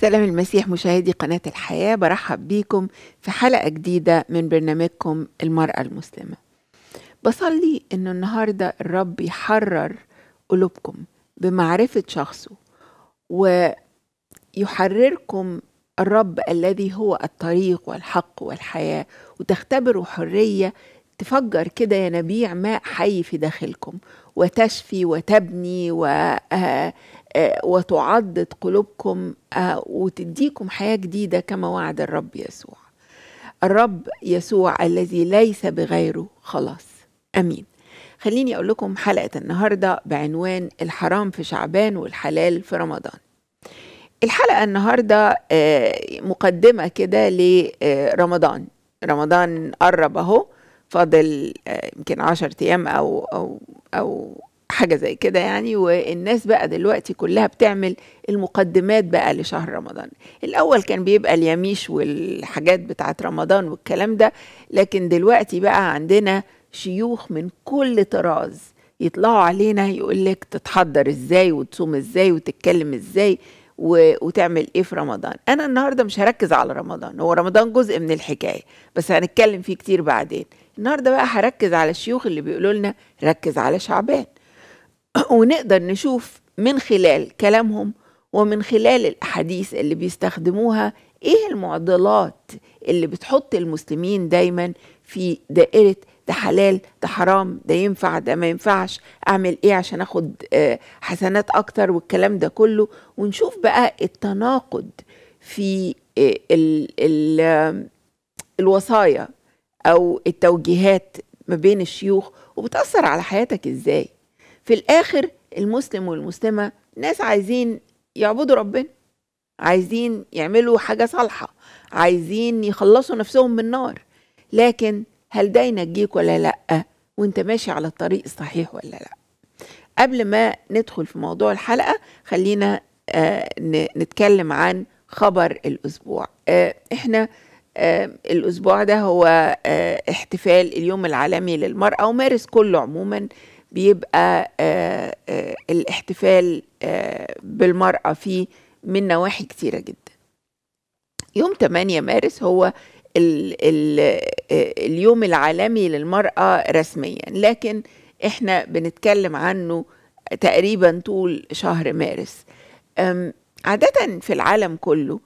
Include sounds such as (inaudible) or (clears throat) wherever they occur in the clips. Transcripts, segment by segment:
سلام المسيح مشاهدي قناة الحياة برحب بيكم في حلقة جديدة من برنامجكم المرأة المسلمة بصلي أنه النهاردة الرب يحرر قلوبكم بمعرفة شخصه ويحرركم الرب الذي هو الطريق والحق والحياة وتختبروا حرية تفجر كده ينابيع ماء حي في داخلكم وتشفي وتبني و آه، آه، وتعضد قلوبكم آه، وتديكم حياة جديدة كما وعد الرب يسوع الرب يسوع الذي ليس بغيره خلاص أمين خليني أقول لكم حلقة النهاردة بعنوان الحرام في شعبان والحلال في رمضان الحلقة النهاردة آه، مقدمة كده لرمضان رمضان قرب أهو فاضل يمكن عشر أيام أو أو أو حاجة زي كده يعني والناس بقى دلوقتي كلها بتعمل المقدمات بقى لشهر رمضان الأول كان بيبقى اليميش والحاجات بتاعه رمضان والكلام ده لكن دلوقتي بقى عندنا شيوخ من كل طراز يطلعوا علينا يقول لك تتحضر ازاي وتصوم ازاي وتتكلم ازاي و... وتعمل ايه في رمضان انا النهارده مش هركز على رمضان هو رمضان جزء من الحكايه بس هنتكلم فيه كتير بعدين النهارده بقى هركز على الشيوخ اللي بيقولوا لنا ركز على شعبان (coughs) ونقدر نشوف من خلال كلامهم ومن خلال الاحاديث اللي بيستخدموها ايه المعضلات اللي بتحط المسلمين دايما في دائره ده حلال ده حرام ده ينفع ده ما ينفعش اعمل ايه عشان اخد آه، حسنات اكتر والكلام ده كله ونشوف بقى التناقض في آه، ال ال الوصايا او التوجيهات ما بين الشيوخ وبتاثر على حياتك ازاي في الآخر المسلم والمسلمة ناس عايزين يعبدوا ربنا عايزين يعملوا حاجة صالحة عايزين يخلصوا نفسهم من النار لكن هل ده ينجيك ولا لأ وانت ماشي على الطريق الصحيح ولا لأ قبل ما ندخل في موضوع الحلقة خلينا آه، نتكلم عن خبر الأسبوع آه، احنا آه، الأسبوع ده هو احتفال اليوم العالمي للمرأة ومارس كله عموما بيبقى آه، آه، الاحتفال آه، بالمرأة فيه من نواحي كتيرة جدا يوم 8 مارس هو الـ الـ اليوم العالمي للمرأة رسميا لكن احنا بنتكلم عنه تقريبا طول شهر مارس عادة في العالم كله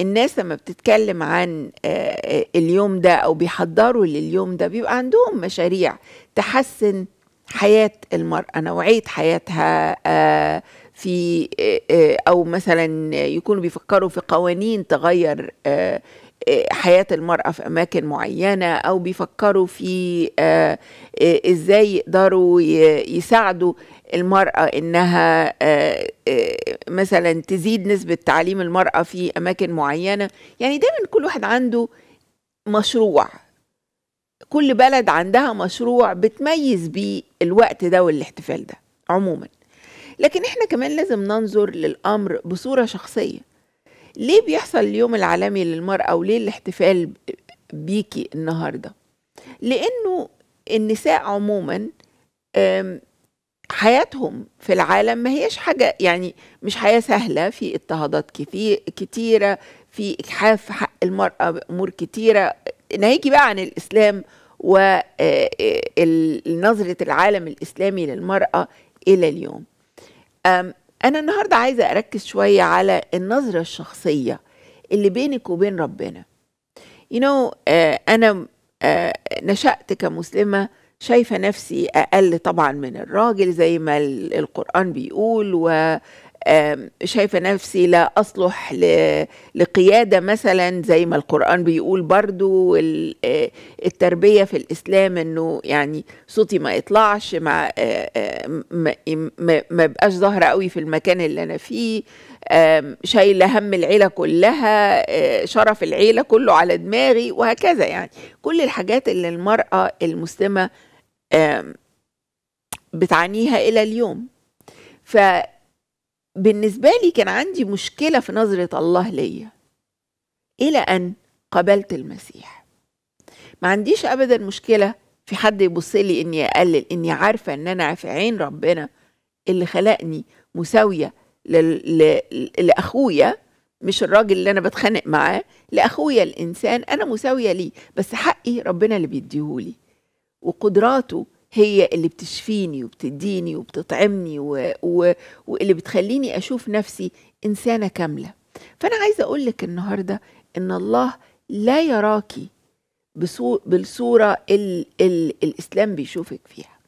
الناس لما بتتكلم عن اليوم ده أو بيحضروا لليوم ده بيبقى عندهم مشاريع تحسن حياة المرأة نوعية حياتها آه، في آه، آه، أو مثلا يكونوا بيفكروا في قوانين تغير حياة المرأة في أماكن معينة أو بيفكروا في إزاي يقدروا يساعدوا المرأة إنها مثلا تزيد نسبة تعليم المرأة في أماكن معينة يعني دايما كل واحد عنده مشروع كل بلد عندها مشروع بتميز بيه الوقت ده والاحتفال ده عموما لكن احنا كمان لازم ننظر للأمر بصورة شخصية ليه بيحصل اليوم العالمي للمرأة وليه الاحتفال بيكي النهاردة لأنه النساء عموما حياتهم في العالم ما هيش حاجة يعني مش حياة سهلة في اضطهادات كتير كتيرة في إجحاف حق المرأة أمور كتيرة ناهيكي بقى عن الإسلام ونظرة آه، آه، العالم الإسلامي للمرأة إلى اليوم أنا النهاردة عايزة أركز شوية على النظرة الشخصية اللي بينك وبين ربنا you know, آه، أنا نشأت كمسلمة شايفة نفسي أقل طبعا من الراجل زي ما القرآن بيقول و شايفة نفسي لا أصلح لقيادة مثلا زي ما القرآن بيقول برضو التربية في الإسلام أنه يعني صوتي ما يطلعش ما, ما, ما بقاش ظاهرة قوي في المكان اللي أنا فيه شايلة هم العيلة كلها شرف العيلة كله على دماغي وهكذا يعني كل الحاجات اللي المرأة المسلمة بتعانيها إلى اليوم ف بالنسبة لي كان عندي مشكلة في نظرة الله ليا إلى أن قبلت المسيح ما عنديش أبدا مشكلة في حد يبص لي إني أقلل إني عارفة إن أنا في عين ربنا اللي خلقني مساوية لأخويا مش الراجل اللي أنا بتخانق معاه لأخويا الإنسان أنا مساوية ليه بس حقي ربنا اللي بيديهولي وقدراته هي اللي بتشفيني وبتديني وبتطعمني و... و... واللي بتخليني اشوف نفسي انسانه كامله فانا عايزه اقول لك النهارده ان الله لا يراكي بالصوره ال... ال... الاسلام بيشوفك فيها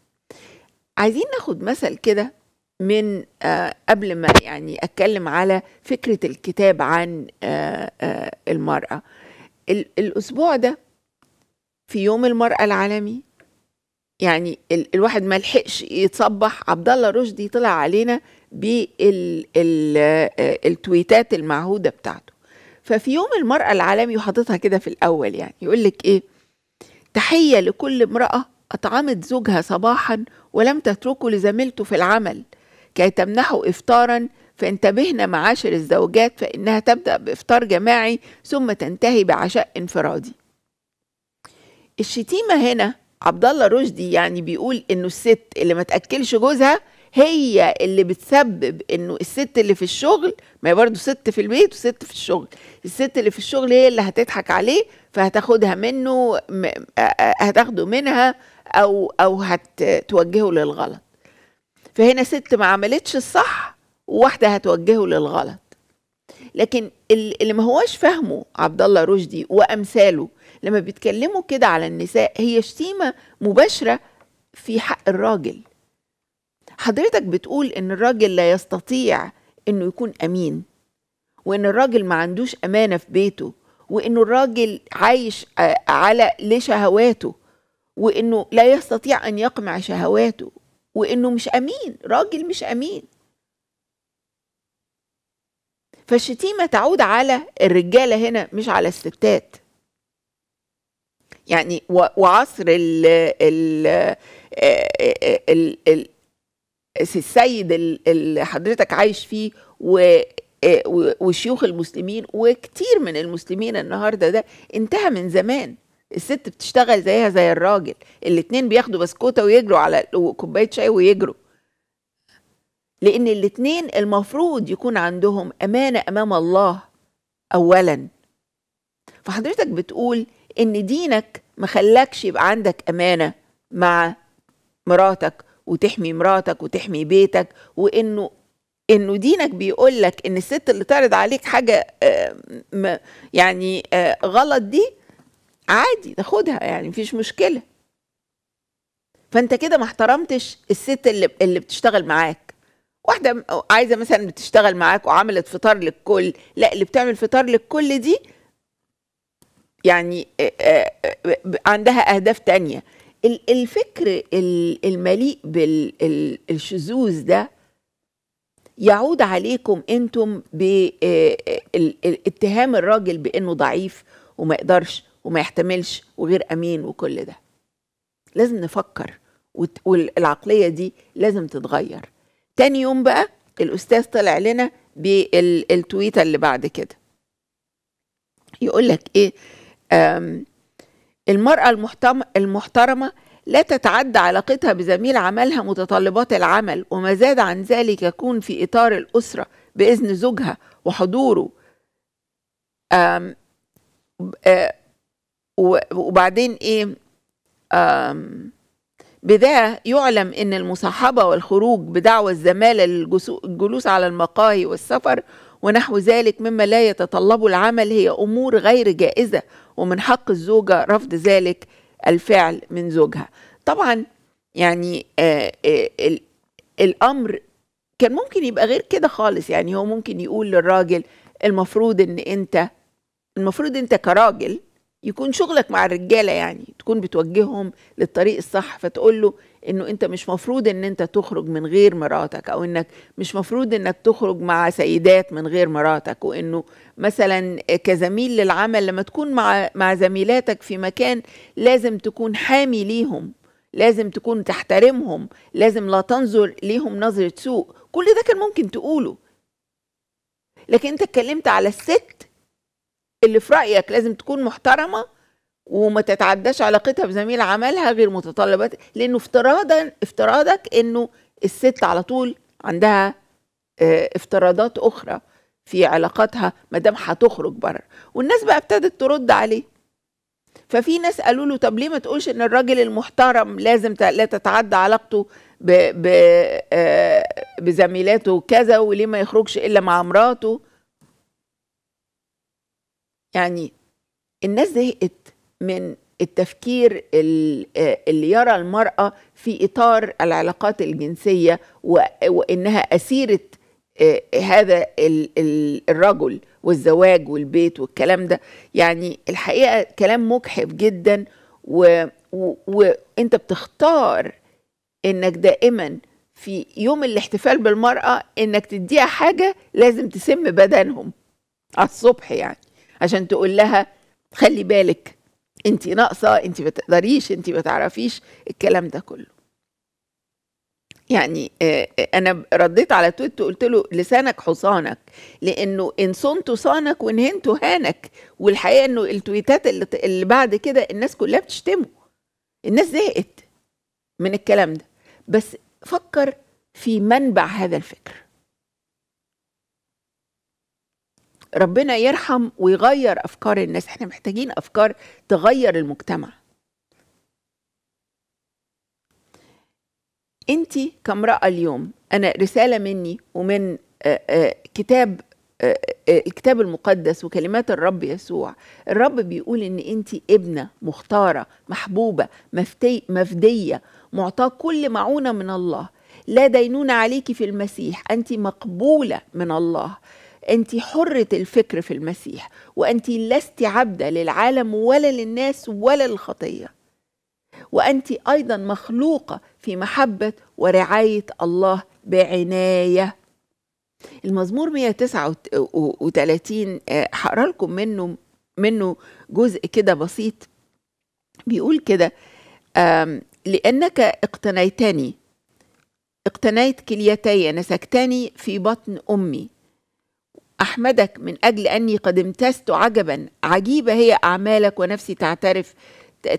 عايزين ناخد مثل كده من آه قبل ما يعني اتكلم على فكره الكتاب عن آه آه المراه الاسبوع ده في يوم المراه العالمي يعني ال الواحد ما لحقش يتصبح عبد الله رشدي طلع علينا بالتويتات آه، المعهوده بتاعته ففي يوم المراه العالمي وحاططها كده في الاول يعني يقول لك ايه تحيه لكل امراه اطعمت زوجها صباحا ولم تتركه لزميلته في العمل كي تمنحه افطارا فانتبهنا معاشر الزوجات فانها تبدا بافطار جماعي ثم تنتهي بعشاء انفرادي الشتيمه هنا عبد الله رشدي يعني بيقول انه الست اللي ما تاكلش جوزها هي اللي بتسبب انه الست اللي في الشغل ما هي برضه ست في البيت وست في الشغل الست اللي في الشغل هي اللي هتضحك عليه فهتاخدها منه هتاخده منها او او هتوجهه للغلط فهنا ست ما عملتش الصح وواحده هتوجهه للغلط لكن اللي ما هواش فاهمه عبد الله رشدي وامثاله لما بيتكلموا كده على النساء هي شتيمه مباشره في حق الراجل حضرتك بتقول ان الراجل لا يستطيع انه يكون امين وان الراجل ما عندوش امانه في بيته وانه الراجل عايش آه، على لشهواته وانه لا يستطيع ان يقمع شهواته وانه مش امين راجل مش امين فالشتيمه تعود على الرجاله هنا مش على الستات يعني وعصر ال ال ال السيد اللي حضرتك عايش فيه و وشيوخ المسلمين وكتير من المسلمين النهارده ده انتهى من زمان الست بتشتغل زيها زي الراجل الاتنين بياخدوا بسكوته ويجروا على كوبايه شاي ويجروا لان الاتنين المفروض يكون عندهم امانه امام الله اولا فحضرتك بتقول ان دينك ما خلاكش يبقى عندك امانه مع مراتك وتحمي مراتك وتحمي بيتك وانه انه دينك بيقول لك ان الست اللي تعرض عليك حاجه آه، يعني آه، غلط دي عادي تاخدها يعني مفيش مشكله فانت كده ما احترمتش الست اللي اللي بتشتغل معاك واحده عايزه مثلا بتشتغل معاك وعملت فطار للكل لا اللي بتعمل فطار للكل دي يعني آه، آه، عندها أهداف تانية الفكر المليء بالشذوذ ده يعود عليكم انتم باتهام آه، الراجل بانه ضعيف وما يقدرش وما يحتملش وغير امين وكل ده لازم نفكر والعقليه دي لازم تتغير تاني يوم بقى الاستاذ طلع لنا بالتويته اللي بعد كده يقول لك ايه المرأة المحترمة لا تتعدى علاقتها بزميل عملها متطلبات العمل وما زاد عن ذلك يكون في إطار الأسرة بإذن زوجها وحضوره آم آم وبعدين إيه آم بذا يعلم أن المصاحبة والخروج بدعوة الزمالة للجلوس على المقاهي والسفر ونحو ذلك مما لا يتطلب العمل هي امور غير جائزه ومن حق الزوجه رفض ذلك الفعل من زوجها طبعا يعني آه، آه، الامر كان ممكن يبقى غير كده خالص يعني هو ممكن يقول للراجل المفروض ان انت المفروض انت كراجل يكون شغلك مع الرجاله يعني تكون بتوجههم للطريق الصح فتقول له انه انت مش مفروض ان انت تخرج من غير مراتك او انك مش مفروض انك تخرج مع سيدات من غير مراتك وانه مثلا كزميل للعمل لما تكون مع مع زميلاتك في مكان لازم تكون حامي ليهم لازم تكون تحترمهم لازم لا تنظر ليهم نظره سوء كل ده كان ممكن تقوله لكن انت اتكلمت على الست اللي في رأيك لازم تكون محترمة وما تتعداش علاقتها بزميل عملها غير متطلبات لأنه افتراضا افتراضك إنه الست على طول عندها آه، افتراضات أخرى في علاقاتها ما دام هتخرج بره والناس بقى ابتدت ترد عليه ففي ناس قالوا له طب ليه ما تقولش ان الراجل المحترم لازم لا تتعدى علاقته ب آه، بزميلاته كذا وليه ما يخرجش الا مع مراته يعني الناس زهقت من التفكير اللي يرى المرأة في إطار العلاقات الجنسية وإنها أسيرة آه، هذا الرجل والزواج والبيت والكلام ده يعني الحقيقة كلام مجحف جدا وانت بتختار انك دائما في يوم الاحتفال بالمرأة انك تديها حاجة لازم تسم بدنهم على الصبح يعني عشان تقول لها خلي بالك انت ناقصه انت ما تقدريش انت ما تعرفيش الكلام ده كله يعني آه، آه، انا رديت على تويت قلت له لسانك حصانك لانه ان صنت صانك وان هنت هانك والحقيقه انه التويتات اللي بعد كده الناس كلها بتشتمه الناس زهقت من الكلام ده بس فكر في منبع هذا الفكر ربنا يرحم ويغير افكار الناس احنا محتاجين افكار تغير المجتمع انت كامراه اليوم انا رساله مني ومن كتاب الكتاب المقدس وكلمات الرب يسوع الرب بيقول ان انت ابنه مختاره محبوبه مفتي مفديه معطاه كل معونه من الله لا دينون عليك في المسيح أنت مقبولة من الله انت حره الفكر في المسيح وانت لست عبده للعالم ولا للناس ولا للخطيه وانت ايضا مخلوقه في محبه ورعايه الله بعنايه المزمور 139 آه، هقرا لكم منه منه جزء كده بسيط بيقول كده لأنك اقتنيتني اقتنيت كليتي نسكتني في بطن أمي أحمدك من أجل أني قد امتزت عجبا عجيبة هي أعمالك ونفسي تعترف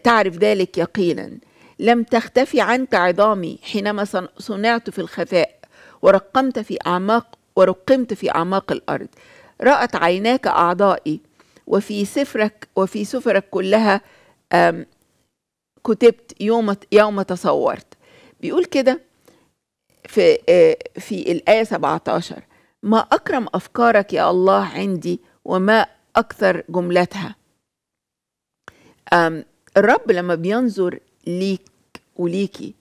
تعرف ذلك يقينا لم تختفي عنك عظامي حينما صنعت في الخفاء ورقمت في أعماق ورقمت في أعماق الأرض رأت عيناك أعضائي وفي سفرك وفي سفرك كلها كتبت يوم يوم تصورت بيقول كده في آه، في الآية 17 ما أكرم أفكارك يا الله عندي وما أكثر جملتها الرب لما بينظر ليك وليكي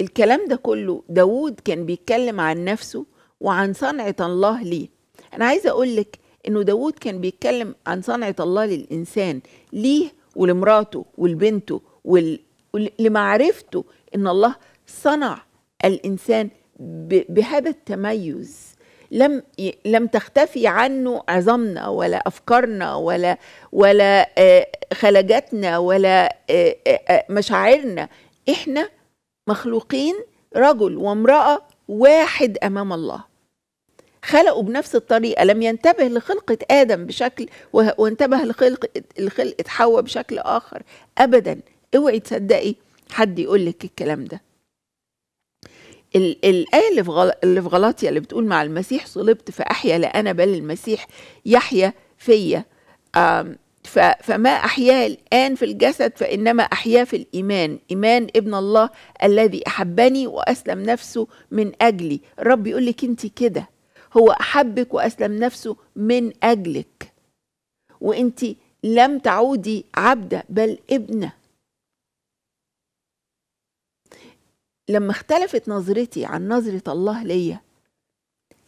الكلام ده كله داود كان بيتكلم عن نفسه وعن صنعة الله ليه أنا عايزة أقولك إنه داود كان بيتكلم عن صنعة الله للإنسان ليه ولمراته ولبنته ول... لمعرفته إن الله صنع الإنسان ب... بهذا التميز لم لم تختفي عنه عظامنا ولا افكارنا ولا ولا آه، خلجاتنا ولا آه، آه، مشاعرنا احنا مخلوقين رجل وامراه واحد امام الله خلقوا بنفس الطريقه لم ينتبه لخلقه ادم بشكل وانتبه لخلقه لخلقه حواء بشكل اخر ابدا اوعي تصدقي حد يقول لك الكلام ده الآية اللي في اللي في غلطية اللي بتقول مع المسيح صلبت فأحيا لا أنا بل المسيح يحيا فيا فما أحياه الآن في الجسد فإنما أحياه في الإيمان إيمان ابن الله الذي أحبني وأسلم نفسه من أجلي الرب يقول لك أنت كده هو أحبك وأسلم نفسه من أجلك وأنت لم تعودي عبدة بل ابنه لما اختلفت نظرتي عن نظرة الله ليا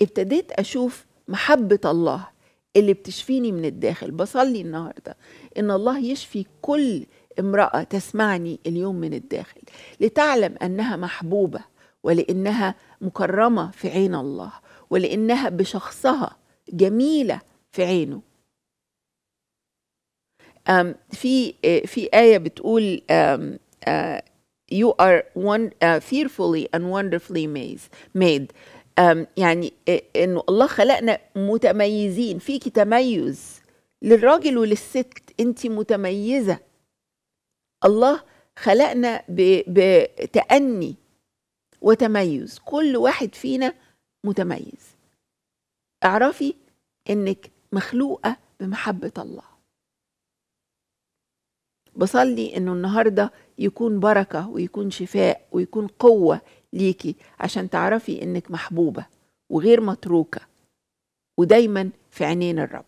ابتديت أشوف محبة الله اللي بتشفيني من الداخل بصلي النهارده إن الله يشفي كل امرأة تسمعني اليوم من الداخل لتعلم أنها محبوبة ولأنها مكرمة في عين الله ولأنها بشخصها جميلة في عينه في في آية بتقول you are one, uh, fearfully and wonderfully made um, يعني انه الله خلقنا متميزين فيكي تميز للراجل وللست انت متميزه الله خلقنا بتأني وتميز كل واحد فينا متميز اعرفي انك مخلوقه بمحبه الله بصلي انه النهارده يكون بركه ويكون شفاء ويكون قوه ليكي عشان تعرفي انك محبوبه وغير متروكه ودايما في عينين الرب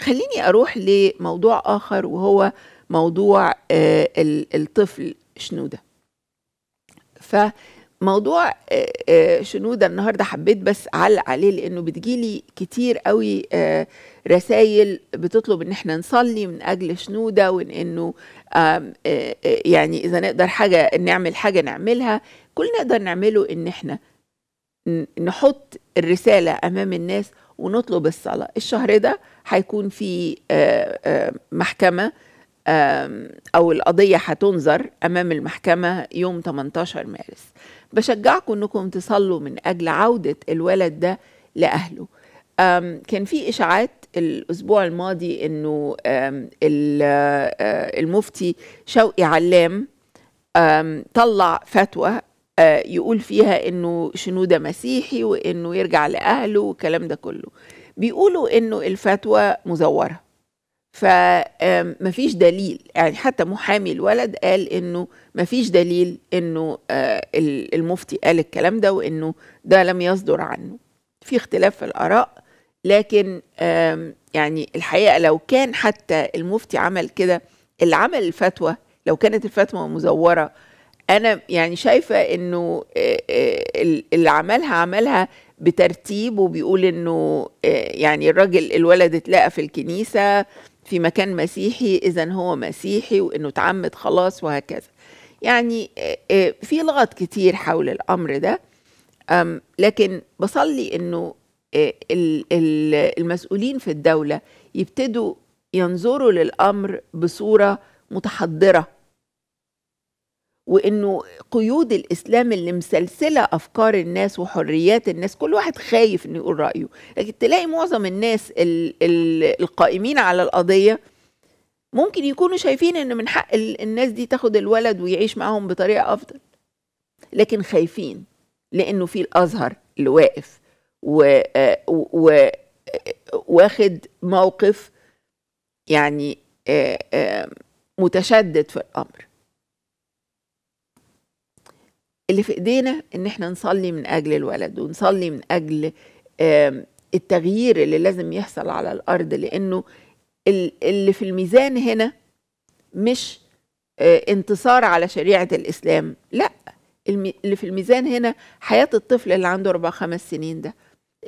خليني اروح لموضوع اخر وهو موضوع آه، الطفل شنوده موضوع آه، آه، شنودة النهاردة حبيت بس أعلق عليه لأنه بتجيلي كتير قوي آه، رسائل بتطلب إن احنا نصلي من أجل شنودة وإن إنه يعني إذا نقدر حاجة نعمل حاجة نعملها كل نقدر نعمله إن احنا نحط الرسالة أمام الناس ونطلب الصلاة الشهر ده هيكون في محكمة أو القضية هتنظر أمام المحكمة يوم 18 مارس بشجعكم انكم تصلوا من اجل عوده الولد ده لاهله كان في اشاعات الاسبوع الماضي انه أه، المفتي شوقي علام طلع فتوى أه، يقول فيها انه شنوده مسيحي وانه يرجع لاهله والكلام ده كله بيقولوا انه الفتوى مزوره فمفيش دليل يعني حتى محامي الولد قال انه مفيش دليل انه آه، المفتي قال الكلام ده وانه ده لم يصدر عنه في اختلاف في الاراء لكن يعني الحقيقه لو كان حتى المفتي عمل كده اللي عمل الفتوى لو كانت الفتوى مزوره انا يعني شايفه انه اللي عملها عملها بترتيب وبيقول انه يعني الراجل الولد اتلقى في الكنيسه في مكان مسيحي إذا هو مسيحي وإنه اتعمد خلاص وهكذا يعني في لغط كتير حول الأمر ده لكن بصلي إنه المسؤولين في الدولة يبتدوا ينظروا للأمر بصورة متحضرة وانه قيود الاسلام اللي مسلسله افكار الناس وحريات الناس كل واحد خايف انه يقول رايه لكن تلاقي معظم الناس القائمين على القضيه ممكن يكونوا شايفين ان من حق الناس دي تاخد الولد ويعيش معاهم بطريقه افضل لكن خايفين لانه في الازهر اللي واقف و, آه، و... واخد موقف يعني آه، آه، متشدد في الامر اللي في ايدينا ان احنا نصلي من اجل الولد ونصلي من اجل التغيير اللي لازم يحصل على الارض لانه اللي في الميزان هنا مش آه، انتصار على شريعه الاسلام لا اللي في الميزان هنا حياه الطفل اللي عنده اربع خمس سنين ده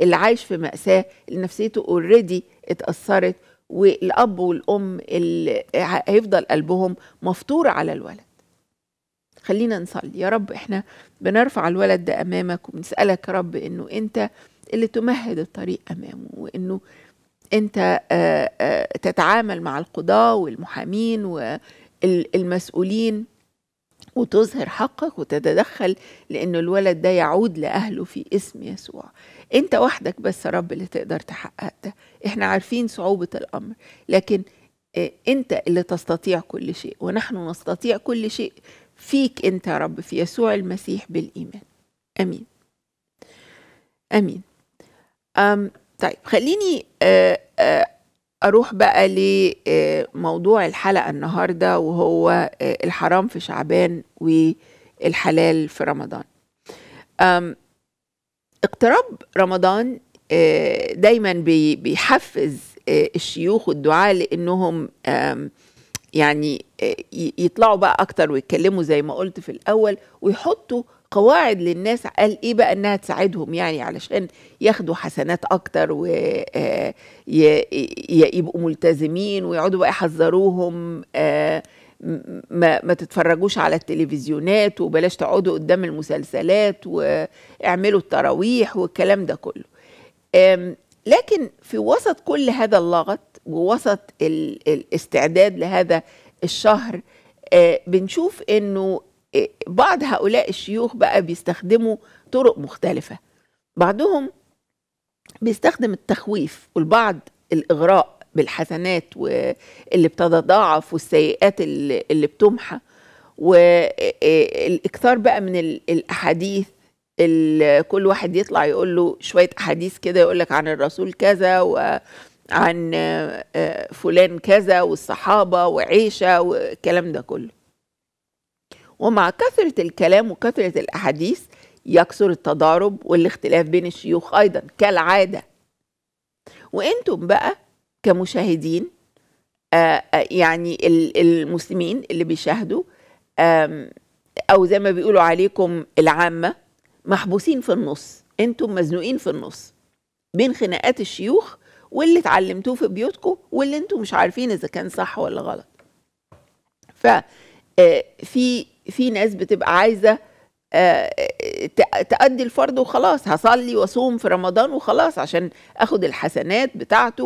اللي عايش في ماساه اللي نفسيته اوريدي اتاثرت والاب والام اللي هيفضل قلبهم مفطور على الولد خلينا نصلي يا رب احنا بنرفع الولد ده امامك وبنسالك يا رب انه انت اللي تمهد الطريق امامه وانه انت آه، آه، تتعامل مع القضاة والمحامين والمسؤولين وتظهر حقك وتتدخل لأن الولد ده يعود لأهله في اسم يسوع أنت وحدك بس يا رب اللي تقدر تحقق ده إحنا عارفين صعوبة الأمر لكن آه، أنت اللي تستطيع كل شيء ونحن نستطيع كل شيء فيك أنت يا رب في يسوع المسيح بالإيمان أمين أمين أم طيب خليني آه، آه، أروح بقى لموضوع الحلقة النهاردة وهو آه، الحرام في شعبان والحلال في رمضان اقتراب رمضان دايما بيحفز الشيوخ والدعاء لأنهم يعني آه، يطلعوا بقى اكتر ويتكلموا زي ما قلت في الاول ويحطوا قواعد للناس قال ايه بقى انها تساعدهم يعني علشان ياخدوا حسنات اكتر ويبقوا آه، ملتزمين ويقعدوا بقى يحذروهم آه، ما, ما تتفرجوش على التلفزيونات وبلاش تقعدوا قدام المسلسلات واعملوا التراويح والكلام ده كله لكن في وسط كل هذا اللغط ووسط الاستعداد لهذا الشهر آه، بنشوف انه آه، بعض هؤلاء الشيوخ بقى بيستخدموا طرق مختلفة بعضهم بيستخدم التخويف والبعض الإغراء بالحسنات واللي بتتضاعف والسيئات اللي بتمحى والاكثار آه، بقى من الاحاديث كل واحد يطلع يقول له شويه احاديث كده يقول لك عن الرسول كذا عن آه، فلان كذا والصحابة وعيشة والكلام ده كله ومع كثرة الكلام وكثرة الأحاديث يكثر التضارب والاختلاف بين الشيوخ أيضا كالعادة وانتم بقى كمشاهدين آه، آه، يعني المسلمين اللي بيشاهدوا او زي ما بيقولوا عليكم العامه محبوسين في النص انتم مزنوقين في النص بين خناقات الشيوخ واللي اتعلمتوه في بيوتكم واللي انتم مش عارفين اذا كان صح ولا غلط ف آه، في في ناس بتبقى عايزه آه، تأدي الفرض وخلاص هصلي واصوم في رمضان وخلاص عشان اخد الحسنات بتاعته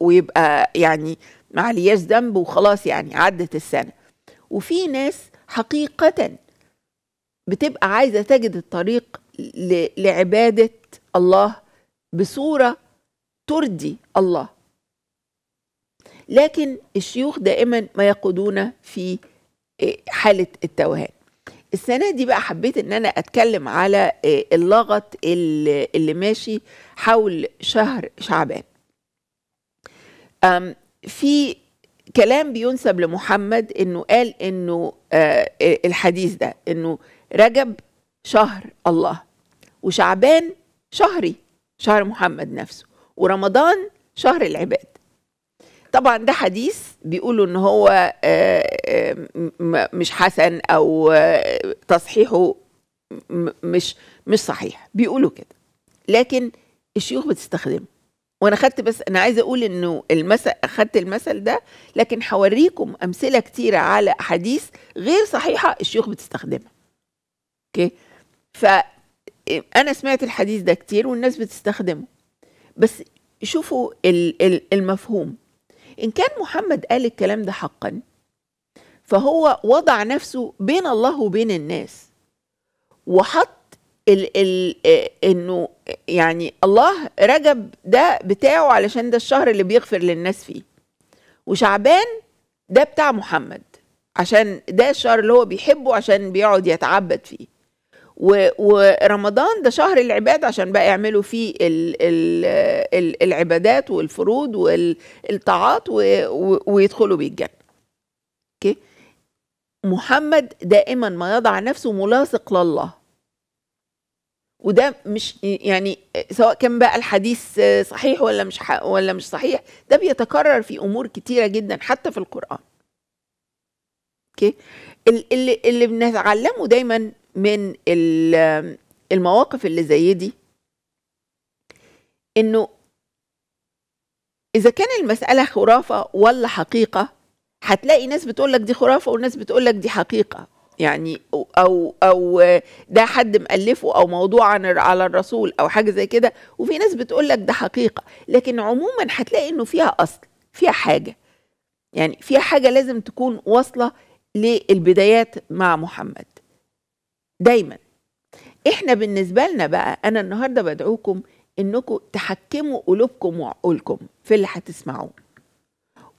ويبقى يعني معلياش ذنب وخلاص يعني عدت السنه وفي ناس حقيقه بتبقى عايزه تجد الطريق لعباده الله بصوره ترضي الله لكن الشيوخ دائما ما يقودونا في آه، حالة التوهان السنة دي بقى حبيت ان انا اتكلم على آه، اللغط اللي ماشي حول شهر شعبان في كلام بينسب لمحمد انه قال انه آه، الحديث ده انه رجب شهر الله وشعبان شهري شهر محمد نفسه ورمضان شهر العباد طبعا ده حديث بيقولوا ان هو آه، آه، مش حسن او آه، تصحيحه مش مش صحيح بيقولوا كده لكن الشيوخ بتستخدمه وانا خدت بس انا عايزه اقول انه المثل خدت المثل ده لكن هوريكم امثله كتيره على احاديث غير صحيحه الشيوخ بتستخدمها اوكي ف انا سمعت الحديث ده كتير والناس بتستخدمه بس شوفوا المفهوم إن كان محمد قال الكلام ده حقا فهو وضع نفسه بين الله وبين الناس وحط الـ الـ انه يعني الله رجب ده بتاعه علشان ده الشهر اللي بيغفر للناس فيه وشعبان ده بتاع محمد عشان ده الشهر اللي هو بيحبه عشان بيقعد يتعبد فيه ورمضان ده شهر العباد عشان بقى يعملوا فيه الـ الـ العبادات والفروض والطاعات ويدخلوا بيه الجنه اوكي محمد دائما ما يضع نفسه ملاصق لله وده مش يعني سواء كان بقى الحديث صحيح ولا مش ولا مش صحيح ده بيتكرر في امور كتيره جدا حتى في القران اوكي اللي اللي بنتعلمه دايما من المواقف اللي زي دي انه اذا كان المساله خرافه ولا حقيقه هتلاقي ناس بتقول لك دي خرافه وناس بتقول لك دي حقيقه يعني او او ده حد مالفه او موضوع عن على الرسول او حاجه زي كده وفي ناس بتقول لك ده حقيقه لكن عموما هتلاقي انه فيها اصل فيها حاجه يعني فيها حاجه لازم تكون واصله للبدايات مع محمد دايما احنا بالنسبه لنا بقى انا النهارده بدعوكم انكم تحكموا قلوبكم وعقولكم في اللي هتسمعوه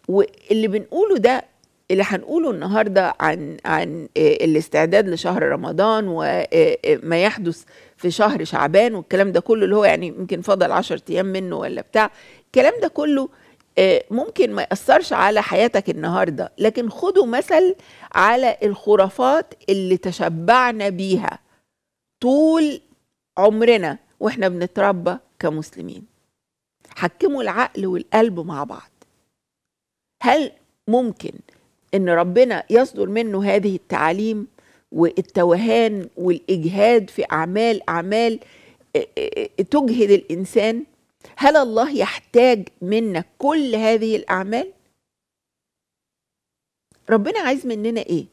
واللي بنقوله ده اللي هنقوله النهارده عن عن آه، الاستعداد لشهر رمضان وما آه، آه، يحدث في شهر شعبان والكلام ده كله اللي هو يعني يمكن فضل 10 ايام منه ولا بتاع الكلام ده كله آه، ممكن ما يأثرش على حياتك النهارده لكن خدوا مثل على الخرافات اللي تشبعنا بيها طول عمرنا واحنا بنتربى كمسلمين حكموا العقل والقلب مع بعض هل ممكن ان ربنا يصدر منه هذه التعاليم والتوهان والاجهاد في اعمال اعمال آه، آه، تجهد الانسان هل الله يحتاج منك كل هذه الاعمال ربنا عايز مننا ايه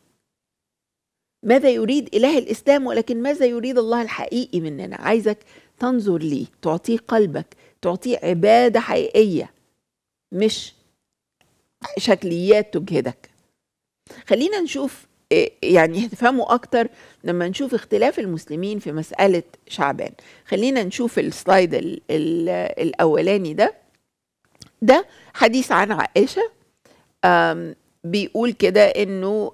ماذا يريد اله الاسلام ولكن ماذا يريد الله الحقيقي مننا عايزك تنظر ليه تعطيه قلبك تعطيه عباده حقيقيه مش شكليات تجهدك خلينا نشوف إيه، يعني هتفهموا أكتر لما نشوف اختلاف المسلمين في مسألة شعبان خلينا نشوف السلايد الـ الـ الأولاني ده ده حديث عن عائشة بيقول كده إنه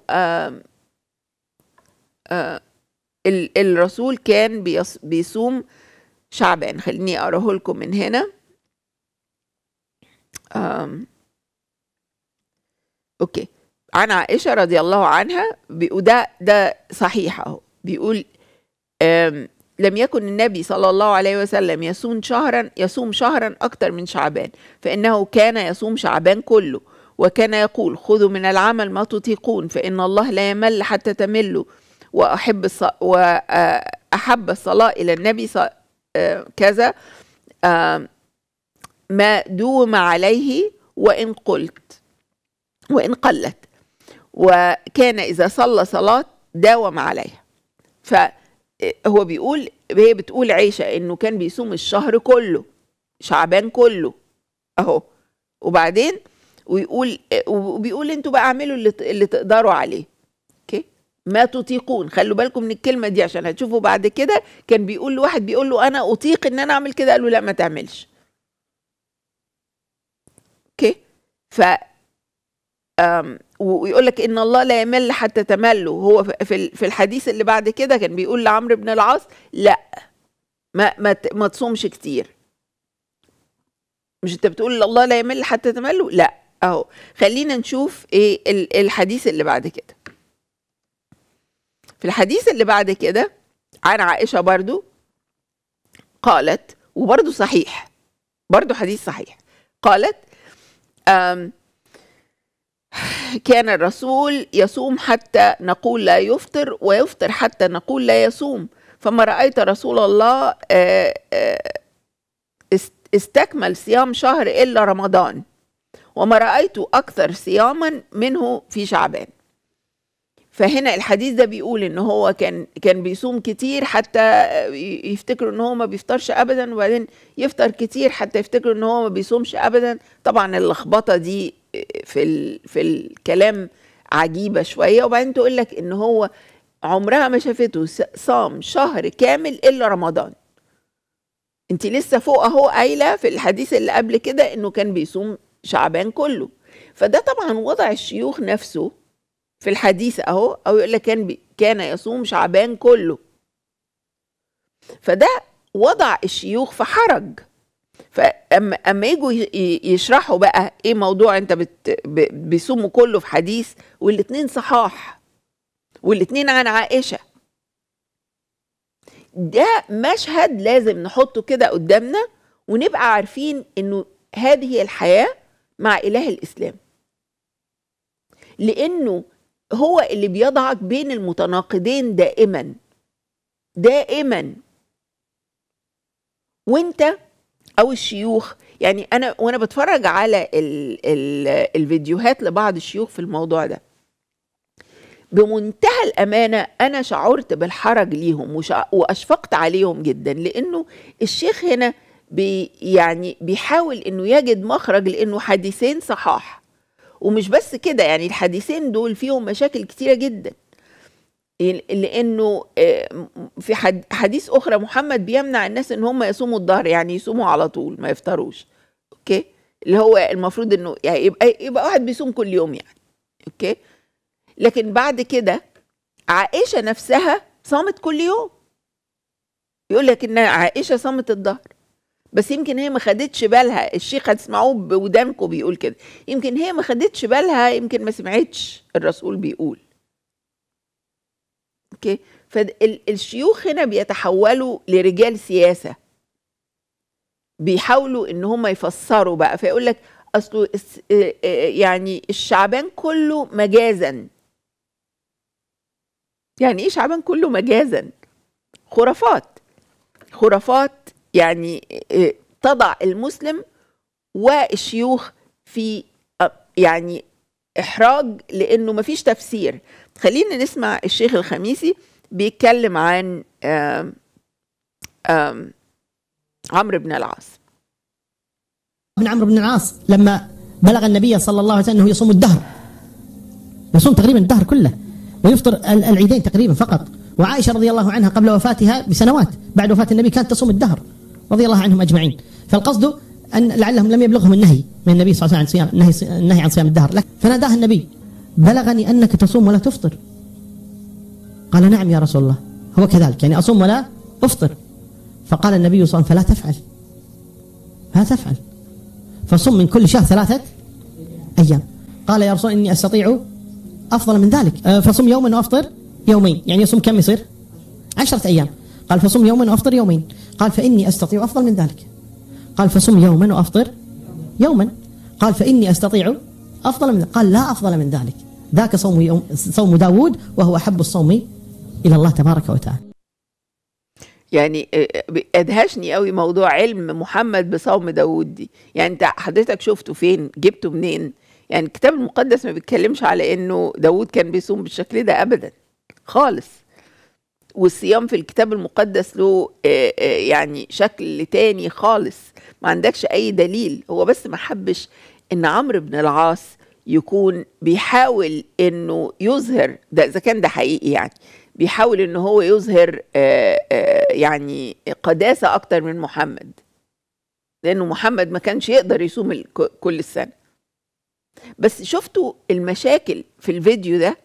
الرسول كان بيصوم شعبان خليني أقراه لكم من هنا أوكي عن عائشة رضي الله عنها وده ده صحيح اهو بيقول لم يكن النبي صلى الله عليه وسلم يصوم شهرا يصوم شهرا أكثر من شعبان فإنه كان يصوم شعبان كله وكان يقول خذوا من العمل ما تطيقون فإن الله لا يمل حتى تملوا وأحب الص... وأحب الصلاة إلى النبي ص... كذا ما دوم عليه وإن قلت وإن قلت وكان إذا صلى صلاة داوم عليها فهو بيقول هي بتقول عيشة إنه كان بيصوم الشهر كله شعبان كله أهو وبعدين ويقول وبيقول انتوا بقى اعملوا اللي, اللي تقدروا عليه اوكي ما تطيقون خلوا بالكم من الكلمه دي عشان هتشوفوا بعد كده كان بيقول لواحد بيقول له انا اطيق ان انا اعمل كده قال له لا ما تعملش اوكي ف ويقول لك ان الله لا يمل حتى تملوا هو في الحديث اللي بعد كده كان بيقول لعمرو بن العاص لا ما ما ما تصومش كتير مش انت بتقول الله لا يمل حتى تملوا لا اهو خلينا نشوف ايه الحديث اللي بعد كده في الحديث اللي بعد كده عن عائشه برضو قالت وبرضو صحيح برضو حديث صحيح قالت أم كان الرسول يصوم حتى نقول لا يفطر ويفطر حتى نقول لا يصوم فما رأيت رسول الله آه، آه، استكمل صيام شهر إلا رمضان وما رأيت أكثر صياما منه في شعبان فهنا الحديث ده بيقول ان هو كان كان بيصوم كتير حتى يفتكروا ان هو ما بيفطرش ابدا وبعدين يفطر كتير حتى يفتكروا ان هو ما بيصومش ابدا طبعا اللخبطه دي في ال... في الكلام عجيبه شويه وبعدين تقول لك ان هو عمرها ما شافته صام شهر كامل الا رمضان انت لسه فوق اهو قايله في الحديث اللي قبل كده انه كان بيصوم شعبان كله فده طبعا وضع الشيوخ نفسه في الحديث اهو او يقول لك كان بي كان يصوم شعبان كله فده وضع الشيوخ في حرج فاما اما يجوا يشرحوا بقى ايه موضوع انت بت بيسموا كله في حديث والاثنين صحاح والاثنين عن عائشه ده مشهد لازم نحطه كده قدامنا ونبقى عارفين انه هذه الحياه مع اله الاسلام لانه هو اللي بيضعك بين المتناقضين دائما دائما وانت او الشيوخ يعني انا وانا بتفرج على الـ الـ الفيديوهات لبعض الشيوخ في الموضوع ده بمنتهى الامانه انا شعرت بالحرج ليهم واشفقت عليهم جدا لانه الشيخ هنا بي يعني بيحاول انه يجد مخرج لانه حديثين صحاح ومش بس كده يعني الحديثين دول فيهم مشاكل كتيره جدا لانه آه، في حديث اخرى محمد بيمنع الناس ان هم يصوموا الظهر يعني يصوموا على طول ما يفطروش اوكي اللي هو المفروض انه يعني يبقى يبقى واحد بيصوم كل يوم يعني اوكي لكن بعد كده عائشه نفسها صامت كل يوم يقول لك ان عائشه صامت الظهر بس يمكن هي ما خدتش بالها الشيخ هتسمعوه بودانكم بيقول كده يمكن هي ما خدتش بالها يمكن ما سمعتش الرسول بيقول اوكي فالشيوخ هنا بيتحولوا لرجال سياسه بيحاولوا ان هم يفسروا بقى فيقول لك اصله يعني الشعبان كله مجازا يعني ايه شعبان كله مجازا خرافات خرافات يعني تضع المسلم والشيوخ في يعني احراج لانه مفيش تفسير خلينا نسمع الشيخ الخميسي بيتكلم عن عمرو بن العاص ابن عمرو بن العاص لما بلغ النبي صلى الله عليه وسلم انه يصوم الدهر يصوم تقريبا الدهر كله ويفطر العيدين تقريبا فقط وعائشه رضي الله عنها قبل وفاتها بسنوات بعد وفاه النبي كانت تصوم الدهر رضي الله عنهم اجمعين فالقصد ان لعلهم لم يبلغهم النهي من النبي صلى الله عليه وسلم عن صيام النهي النهي عن صيام الدهر فناداها النبي بلغني أنك تصوم ولا تفطر قال نعم يا رسول الله هو كذلك يعني أصوم ولا أفطر فقال النبي صلى الله عليه وسلم فلا تفعل فلا تفعل فصم من كل شهر ثلاثة أيام قال يا رسول إني أستطيع أفضل من ذلك آه، فصم يوما وأفطر يومين يعني يصوم كم يصير عشرة أيام قال فصم يوما وأفطر يومين قال فإني أستطيع أفضل من ذلك قال فصم يوما وأفطر يوما قال فإني أستطيع أفضل من قال لا أفضل من ذلك ذاك صوم يوم صوم داود وهو أحب الصوم إلى الله تبارك وتعالى يعني آه، آه، ادهشني قوي موضوع علم محمد بصوم داود دي يعني انت حضرتك شفته فين جبته منين يعني الكتاب المقدس ما بيتكلمش على انه داود كان بيصوم بالشكل ده ابدا خالص والصيام في الكتاب المقدس له آه، يعني شكل تاني خالص ما عندكش اي دليل هو بس ما حبش ان عمرو بن العاص يكون بيحاول انه يظهر ده اذا كان ده حقيقي يعني بيحاول ان هو يظهر آآ آه، آآ آه، يعني قداسه اكتر من محمد لانه محمد ما كانش يقدر يصوم كل السنه بس شفتوا المشاكل في الفيديو ده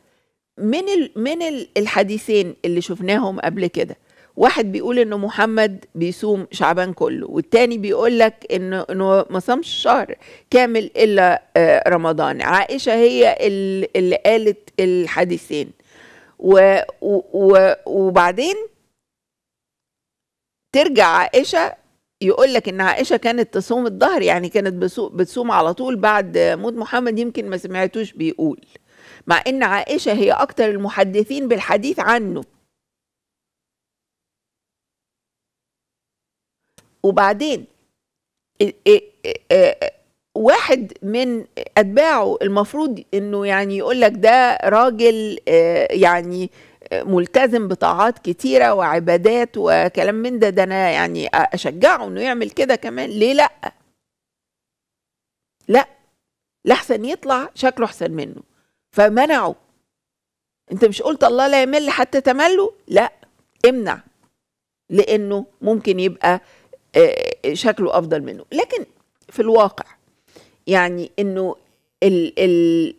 من من الحديثين اللي شفناهم قبل كده واحد بيقول ان محمد بيصوم شعبان كله والتاني بيقول لك انه انه ما صامش شهر كامل الا آه، رمضان عائشه هي اللي قالت الحديثين و و وبعدين ترجع عائشه يقول لك ان عائشه كانت تصوم الظهر يعني كانت بتصوم على طول بعد موت محمد يمكن ما سمعتوش بيقول مع ان عائشه هي اكتر المحدثين بالحديث عنه وبعدين واحد من اتباعه المفروض انه يعني يقول لك ده راجل آه، يعني آه، ملتزم بطاعات كتيرة وعبادات وكلام من ده ده أنا يعني أشجعه إنه يعمل كده كمان ليه لأ؟ لأ لحسن يطلع شكله أحسن منه فمنعه أنت مش قلت الله لا يمل حتى تمله؟ لأ امنع لأنه ممكن يبقى آه، آه، شكله افضل منه لكن في الواقع يعني انه ال ال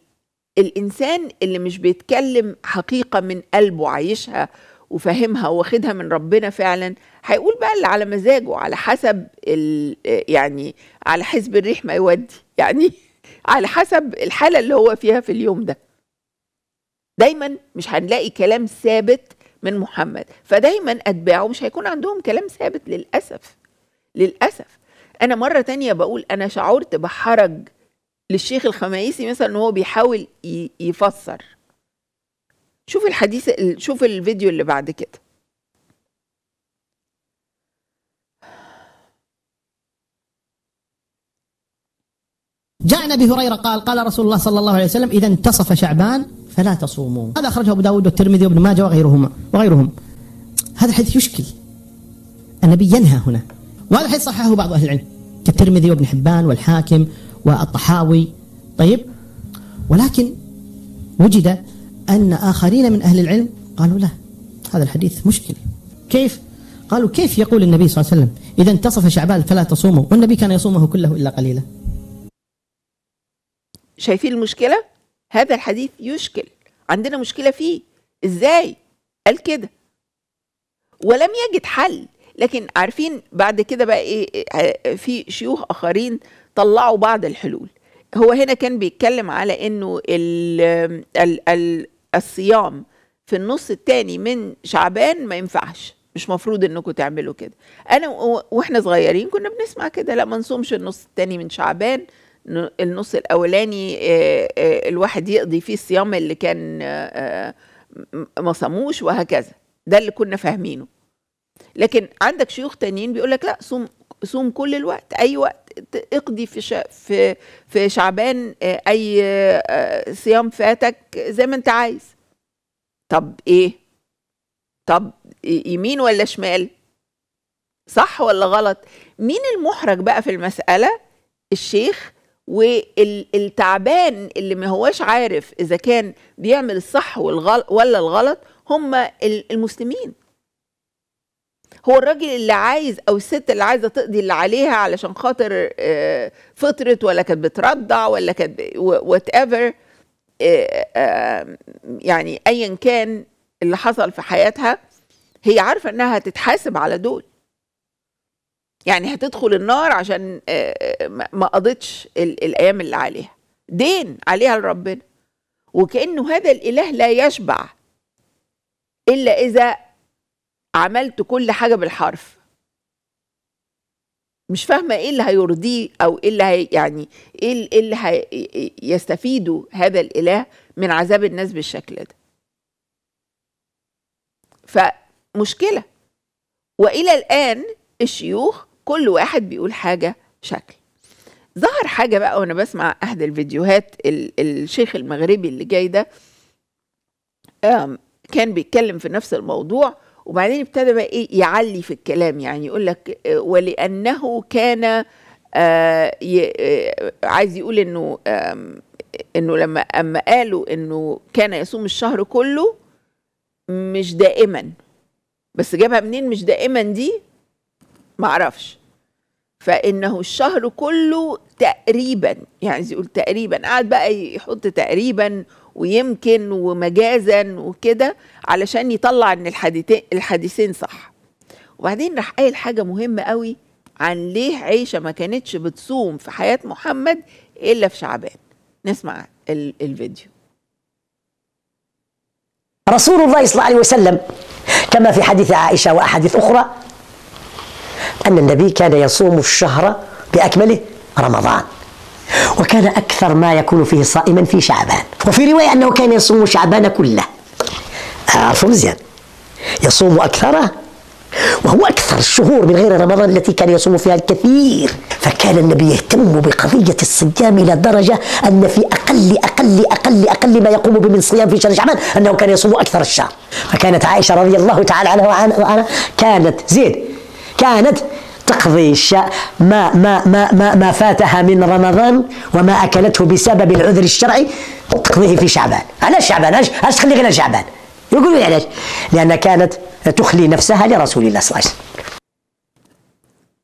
الانسان اللي مش بيتكلم حقيقه من قلبه عايشها وفاهمها واخدها من ربنا فعلا هيقول بقى اللي على مزاجه على حسب آه، يعني على حسب الريح ما يودي يعني (laughs) على حسب الحاله اللي هو فيها في اليوم ده دايما مش هنلاقي كلام ثابت من محمد فدايما اتباعه مش هيكون عندهم كلام ثابت للاسف للأسف أنا مرة تانية بقول أنا شعرت بحرج للشيخ الخمايسي مثلا وهو بيحاول يفسر شوف الحديث شوف الفيديو اللي بعد كده جاء ابي هريره قال قال رسول الله صلى الله عليه وسلم اذا انتصف شعبان فلا تصوموا هذا اخرجه ابو داود والترمذي وابن ماجه وغيرهما وغيرهم هذا الحديث يشكل النبي ينهى هنا وهذا الحديث صححه بعض أهل العلم كالترمذي وابن حبان والحاكم والطحاوي طيب ولكن وجد أن آخرين من أهل العلم قالوا لا هذا الحديث مشكل كيف؟ قالوا كيف يقول النبي صلى الله عليه وسلم إذا انتصف شعبان فلا تصوموا والنبي كان يصومه كله إلا قليلا شايفين المشكلة؟ هذا الحديث يشكل عندنا مشكلة فيه إزاي؟ قال كده ولم يجد حل لكن عارفين بعد كده بقى إيه،, ايه في شيوخ اخرين طلعوا بعض الحلول هو هنا كان بيتكلم على انه الـ الـ الـ الصيام في النص الثاني من شعبان ما ينفعش مش مفروض انكم تعملوا كده انا واحنا صغيرين كنا بنسمع كده لا ما نصومش النص الثاني من شعبان النص الاولاني آه، آه، الواحد يقضي فيه الصيام اللي كان آه، ما صاموش وهكذا ده اللي كنا فاهمينه لكن عندك شيوخ تانيين بيقول لك لا صوم صوم كل الوقت اي وقت اقضي في ش... في في شعبان آه، اي آه، آه، صيام فاتك زي ما انت عايز طب ايه طب يمين ولا شمال صح ولا غلط مين المحرج بقى في المساله الشيخ والتعبان اللي ما هواش عارف اذا كان بيعمل الصح والغلط ولا الغلط هم المسلمين هو الراجل اللي عايز او الست اللي عايزه تقضي اللي عليها علشان خاطر آه، فطرت ولا كانت بترضع ولا كانت وات ايفر آه، يعني ايا كان اللي حصل في حياتها هي عارفه انها هتتحاسب على دول يعني هتدخل النار عشان آه، ما قضتش الايام اللي عليها دين عليها لربنا وكانه هذا الاله لا يشبع الا اذا عملت كل حاجه بالحرف مش فاهمه ايه اللي هيرضيه او ايه اللي هي يعني ايه, إيه اللي هيستفيده هذا الاله من عذاب الناس بالشكل ده فمشكله والى الان الشيوخ كل واحد بيقول حاجه شكل ظهر حاجه بقى وانا بسمع احد الفيديوهات الشيخ المغربي اللي جاي ده كان بيتكلم في نفس الموضوع وبعدين ابتدى بقى ايه يعلي في الكلام يعني يقول لك آه، ولانه كان آه، آه، عايز يقول انه انه لما اما قالوا انه كان يصوم الشهر كله مش دائما بس جابها منين مش دائما دي معرفش فانه الشهر كله تقريبا يعني يقول تقريبا قعد بقى يحط تقريبا ويمكن ومجازا وكده علشان يطلع ان الحديثين الحديثين صح وبعدين راح قايل حاجه مهمه قوي عن ليه عيشه ما كانتش بتصوم في حياه محمد الا في شعبان نسمع الفيديو رسول الله صلى الله عليه وسلم كما في حديث عائشه واحاديث اخرى ان النبي كان يصوم الشهر باكمله رمضان وكان أكثر ما يكون فيه صائما في شعبان وفي رواية أنه كان يصوم شعبان كله أعرفه مزيان يصوم أكثره وهو أكثر الشهور من غير رمضان التي كان يصوم فيها الكثير فكان النبي يهتم بقضية الصيام إلى درجة أن في أقل أقل أقل أقل ما يقوم به من صيام في شهر شعبان أنه كان يصوم أكثر الشهر فكانت عائشة رضي الله تعالى عنها وعنها كانت زيد كانت تقضي ما, ما, ما, ما, ما فاتها من رمضان وما أكلته بسبب العذر الشرعي تقضيه في شعبان علاش شعبان علاش تخلي غير شعبان يقولوا لي علاش لأنها كانت تخلي نفسها لرسول الله صلى الله عليه وسلم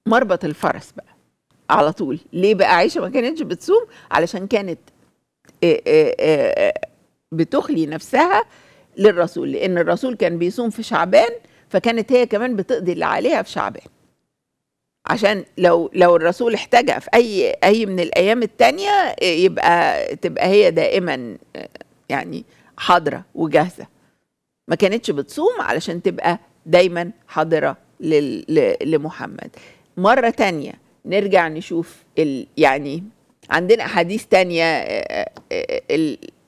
مربط الفرس بقى على طول ليه بقى عائشة ما كانتش بتصوم علشان كانت آه، آه، آه، بتخلي نفسها للرسول لأن الرسول كان بيصوم في شعبان فكانت هي كمان بتقضي اللي عليها في شعبان عشان لو لو الرسول احتاجها في اي اي من الايام الثانيه آه، يبقى تبقى هي دائما آه، يعني حاضره وجاهزه ما كانتش بتصوم علشان تبقى دايما حاضره لمحمد مره تانية نرجع نشوف ال يعني عندنا احاديث تانية آه،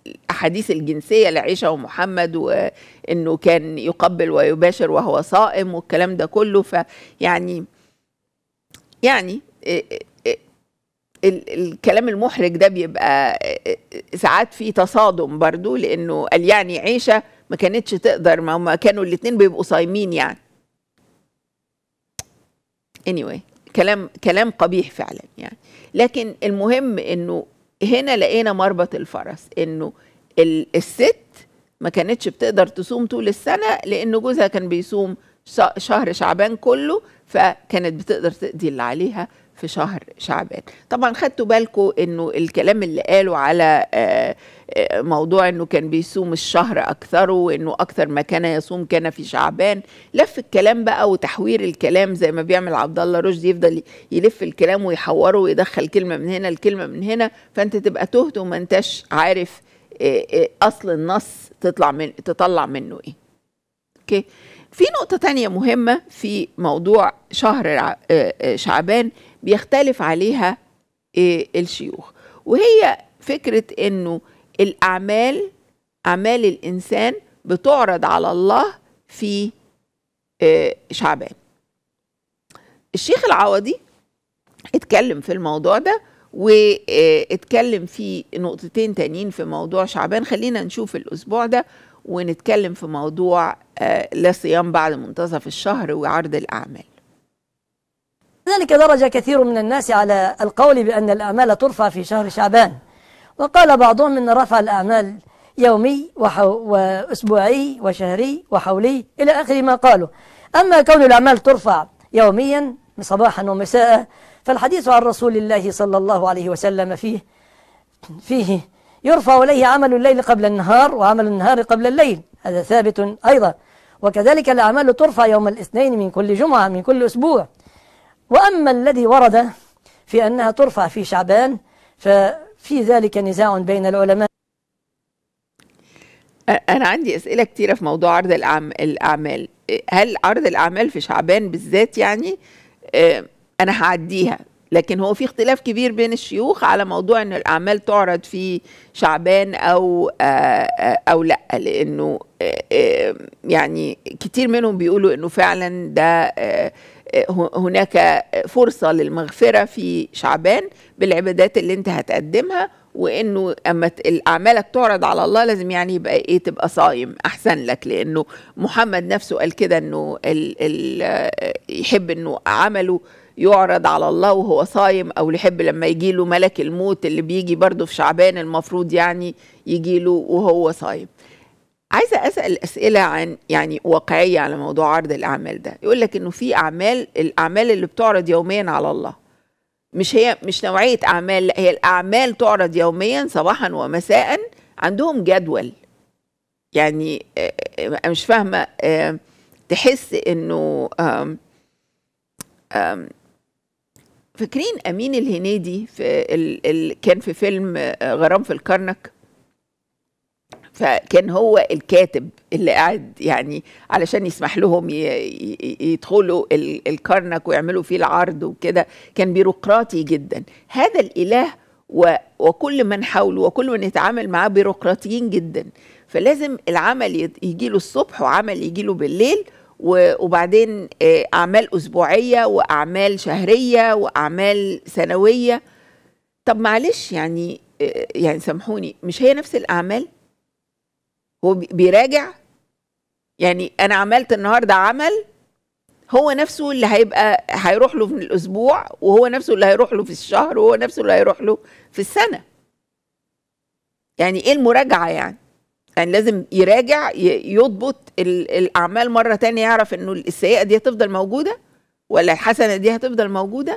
الاحاديث الجنسيه لعيشه ومحمد وانه كان يقبل ويباشر وهو صائم والكلام ده كله فيعني يعني آه، آه، آه، الكلام المحرج ده بيبقى ساعات فيه تصادم برضو لانه قال يعني عيشه ما كانتش تقدر ما هم كانوا الاثنين بيبقوا صايمين يعني anyway كلام كلام قبيح فعلا يعني لكن المهم انه هنا لقينا مربط الفرس انه الست ما كانتش بتقدر تصوم طول السنه لان جوزها كان بيصوم شهر شعبان كله فكانت بتقدر تقضي اللي عليها في شهر شعبان طبعا خدتوا بالكم انه الكلام اللي قاله على آه، آه، موضوع انه كان بيصوم الشهر اكثره وانه اكثر ما كان يصوم كان في شعبان لف الكلام بقى وتحوير الكلام زي ما بيعمل عبد الله رشدي يفضل يلف الكلام ويحوره ويدخل كلمه من هنا لكلمه من هنا فانت تبقى تهت وما انتش عارف آه، اصل النص تطلع من تطلع منه ايه اوكي في نقطة تانية مهمة في موضوع شهر آه، آه، شعبان بيختلف عليها آه، الشيوخ وهي فكرة انه الاعمال اعمال الانسان بتعرض على الله في شعبان الشيخ العوضي اتكلم في الموضوع ده واتكلم في نقطتين تانيين في موضوع شعبان خلينا نشوف الاسبوع ده ونتكلم في موضوع آه، لا صيام بعد منتصف الشهر وعرض الأعمال هنالك درج كثير من الناس على القول بأن الأعمال ترفع في شهر شعبان وقال بعضهم أن رفع الأعمال يومي وأسبوعي وشهري وحولي إلى آخر ما قالوا أما كون الأعمال ترفع يوميا صباحا ومساء فالحديث عن رسول الله صلى الله عليه وسلم فيه فيه يرفع إليه عمل الليل قبل النهار وعمل النهار قبل الليل هذا ثابت أيضا وكذلك الأعمال ترفع يوم الاثنين من كل جمعة من كل أسبوع وأما الذي ورد في أنها ترفع في شعبان ففي ذلك نزاع بين العلماء أنا عندي أسئلة كثيرة في موضوع عرض الأعمال هل عرض الأعمال في شعبان بالذات يعني أنا هعديها لكن هو في اختلاف كبير بين الشيوخ على موضوع ان الاعمال تعرض في شعبان او آه، آه، او لا لانه آه، يعني كتير منهم بيقولوا انه فعلا ده هناك فرصه للمغفره في شعبان بالعبادات اللي انت هتقدمها وانه اما اعمالك تعرض على الله لازم يعني يبقى ايه تبقى صايم احسن لك لانه محمد نفسه قال كده انه يحب انه عمله يعرض على الله وهو صايم او يحب لما يجي له ملك الموت اللي بيجي برضه في شعبان المفروض يعني يجي له وهو صايم عايزه اسال اسئله عن يعني واقعيه على موضوع عرض الاعمال ده يقول لك انه في اعمال الاعمال اللي بتعرض يوميا على الله مش هي مش نوعيه اعمال لا هي الاعمال تعرض يوميا صباحا ومساء عندهم جدول يعني آه، آه، مش فاهمه آه، تحس انه فاكرين امين الهنيدي في ال... ال... كان في فيلم آه، غرام في الكرنك فكان هو الكاتب اللي قاعد يعني علشان يسمح لهم يدخلوا الكرنك ويعملوا فيه العرض وكده كان بيروقراطي جدا هذا الاله وكل من حوله وكل من يتعامل معاه بيروقراطيين جدا فلازم العمل يجي له الصبح وعمل يجي له بالليل وبعدين آه، اعمال اسبوعيه واعمال شهريه واعمال سنويه طب معلش يعني آه، يعني سامحوني مش هي نفس الاعمال هو بيراجع يعني انا عملت النهارده عمل هو نفسه اللي هيبقى هيروح له في الاسبوع وهو نفسه اللي هيروح له في الشهر وهو نفسه اللي هيروح له في السنه يعني ايه المراجعه يعني يعني لازم يراجع يضبط الاعمال مره تانية يعرف انه السيئه دي هتفضل موجوده ولا الحسنه دي هتفضل موجوده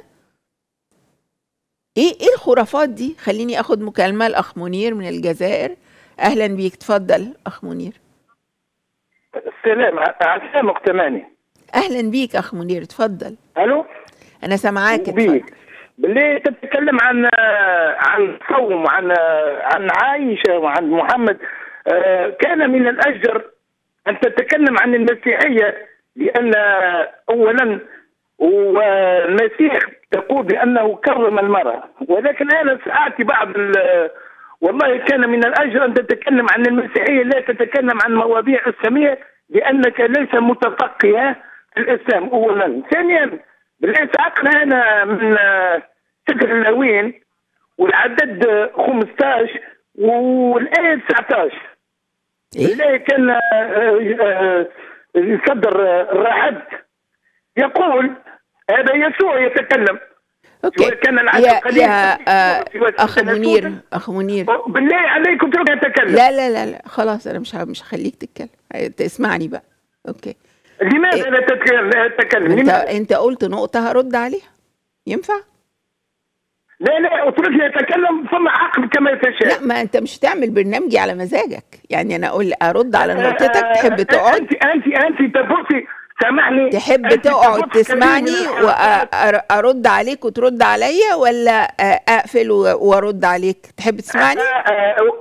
ايه ايه الخرافات دي خليني اخد مكالمه الاخ منير من الجزائر اهلا بيك تفضل اخ منير السلام على مقتماني اهلا بيك اخ منير تفضل الو انا سامعاك بيك باللي تتكلم عن عن قوم وعن عن عايشه وعن محمد آه، كان من الاجر أن تتكلم عن المسيحية لأن أولا والمسيح تقول بأنه كرم المرأة ولكن أنا سأعطي بعض والله كان من الأجر أن تتكلم عن المسيحية لا تتكلم عن مواضيع إسلامية لأنك ليس متفقها الإسلام أولا ثانيا بالعكس عقلها أنا من سكر آه، اللاوين والعدد 15 والآية 19 إيه؟ كان يصدر آه، آه، آه، الرحب يقول هذا يسوع يتكلم اوكي كان العدد يا, قليل يا آه اخ منير اخ منير بالله عليك كنت اتكلم لا لا لا, لا خلاص انا مش مش هخليك تتكلم تسمعني بقى اوكي لماذا إيه؟ لا تتكلم انت, انت قلت نقطه هرد عليها ينفع لا لا اتركه يتكلم ثم عقل كما تشاء لا ما انت مش هتعمل برنامجي على مزاجك يعني انا اقول ارد على نقطتك تحب آه، آه، تقعد انت انت انت تبصي سامحني تحب تقعد تسمعني وارد آه، عليك وترد عليا ولا اقفل وارد عليك تحب تسمعني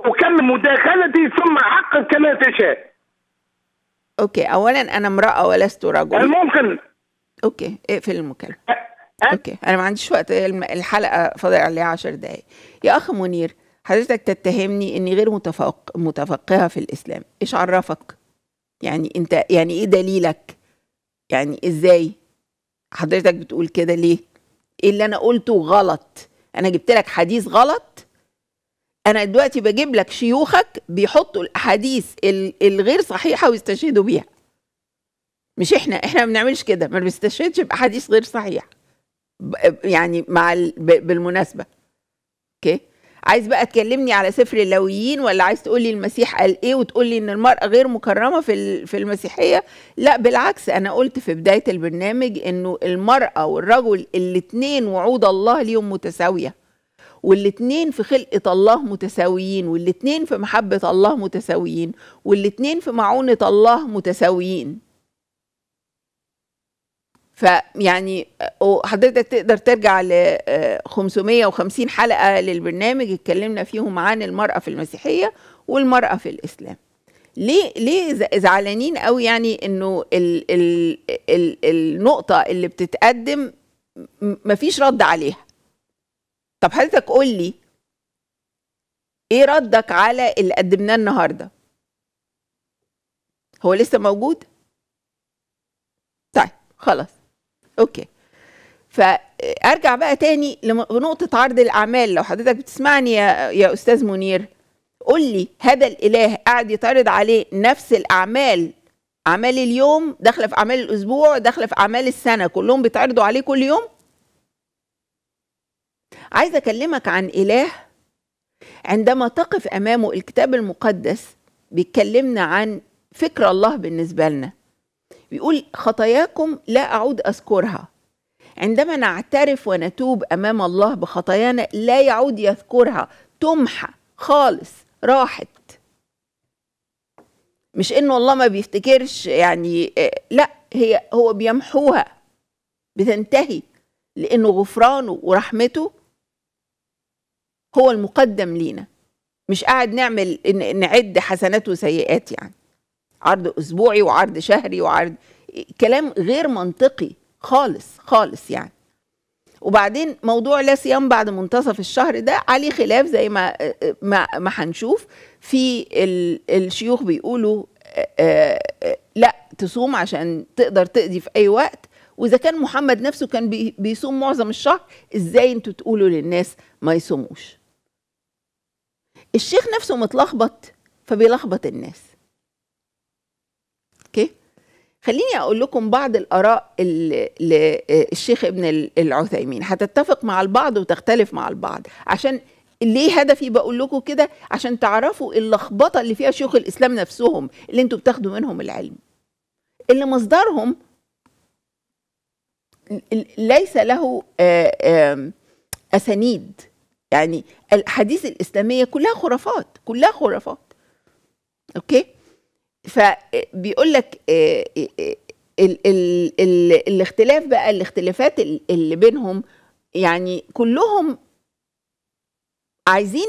اكمل مداخلتي ثم عقل كما تشاء اوكي اولا انا امراه ولست رجل ممكن اوكي اقفل المكالمه أه؟ اوكي انا ما عنديش وقت الحلقه فاضل عليها 10 دقائق يا اخ منير حضرتك تتهمني اني غير متفق متفقهه في الاسلام ايش عرفك يعني انت يعني ايه دليلك يعني ازاي حضرتك بتقول كده ليه ايه اللي انا قلته غلط انا جبت لك حديث غلط انا دلوقتي بجيب لك شيوخك بيحطوا الاحاديث الغير صحيحه ويستشهدوا بيها مش احنا احنا ما بنعملش كده ما بنستشهدش باحاديث غير صحيحه يعني مع بالمناسبه اوكي عايز بقى تكلمني على سفر اللويين ولا عايز تقول لي المسيح قال ايه وتقول لي ان المراه غير مكرمه في في المسيحيه لا بالعكس انا قلت في بدايه البرنامج انه المراه والرجل الاثنين وعود الله ليهم متساويه والاثنين في خلقة الله متساويين والاثنين في محبة الله متساويين والاثنين في معونة الله متساويين فيعني وحضرتك تقدر ترجع ل 550 حلقه للبرنامج اتكلمنا فيهم عن المراه في المسيحيه والمراه في الاسلام ليه ليه زعلانين قوي يعني انه ال ال ال النقطه اللي بتتقدم مفيش رد عليها طب حضرتك قول لي ايه ردك على اللي قدمناه النهارده هو لسه موجود طيب خلاص اوكي فارجع بقى تاني لنقطه عرض الاعمال لو حضرتك بتسمعني يا, يا استاذ منير قول لي هذا الاله قاعد يتعرض عليه نفس الاعمال اعمال اليوم داخله في اعمال الاسبوع داخله في اعمال السنه كلهم بيتعرضوا عليه كل يوم عايز اكلمك عن اله عندما تقف امامه الكتاب المقدس بيتكلمنا عن فكر الله بالنسبه لنا بيقول خطاياكم لا أعود أذكرها عندما نعترف ونتوب أمام الله بخطايانا لا يعود يذكرها تمحى خالص راحت مش انه الله ما بيفتكرش يعني آه، لا هي هو بيمحوها بتنتهي لانه غفرانه ورحمته هو المقدم لينا مش قاعد نعمل نعد حسنات وسيئات يعني عرض اسبوعي وعرض شهري وعرض كلام غير منطقي خالص خالص يعني وبعدين موضوع لا صيام بعد منتصف الشهر ده عليه خلاف زي ما ما, ما هنشوف في الشيوخ بيقولوا لا تصوم عشان تقدر تقضي في اي وقت واذا كان محمد نفسه كان بيصوم معظم الشهر ازاي انتوا تقولوا للناس ما يصوموش الشيخ نفسه متلخبط فبيلخبط الناس خليني أقول لكم بعض الآراء للشيخ آه، ابن العثيمين هتتفق مع البعض وتختلف مع البعض عشان ليه هدفي بقول لكم كده عشان تعرفوا اللخبطة اللي فيها شيوخ الإسلام نفسهم اللي انتوا بتاخدوا منهم العلم اللي مصدرهم ليس له آه، أسانيد يعني الحديث الإسلامية كلها خرافات كلها خرافات أوكي فبيقول لك آه، آه، ال ال ال الاختلاف بقى الاختلافات اللي بينهم يعني كلهم عايزين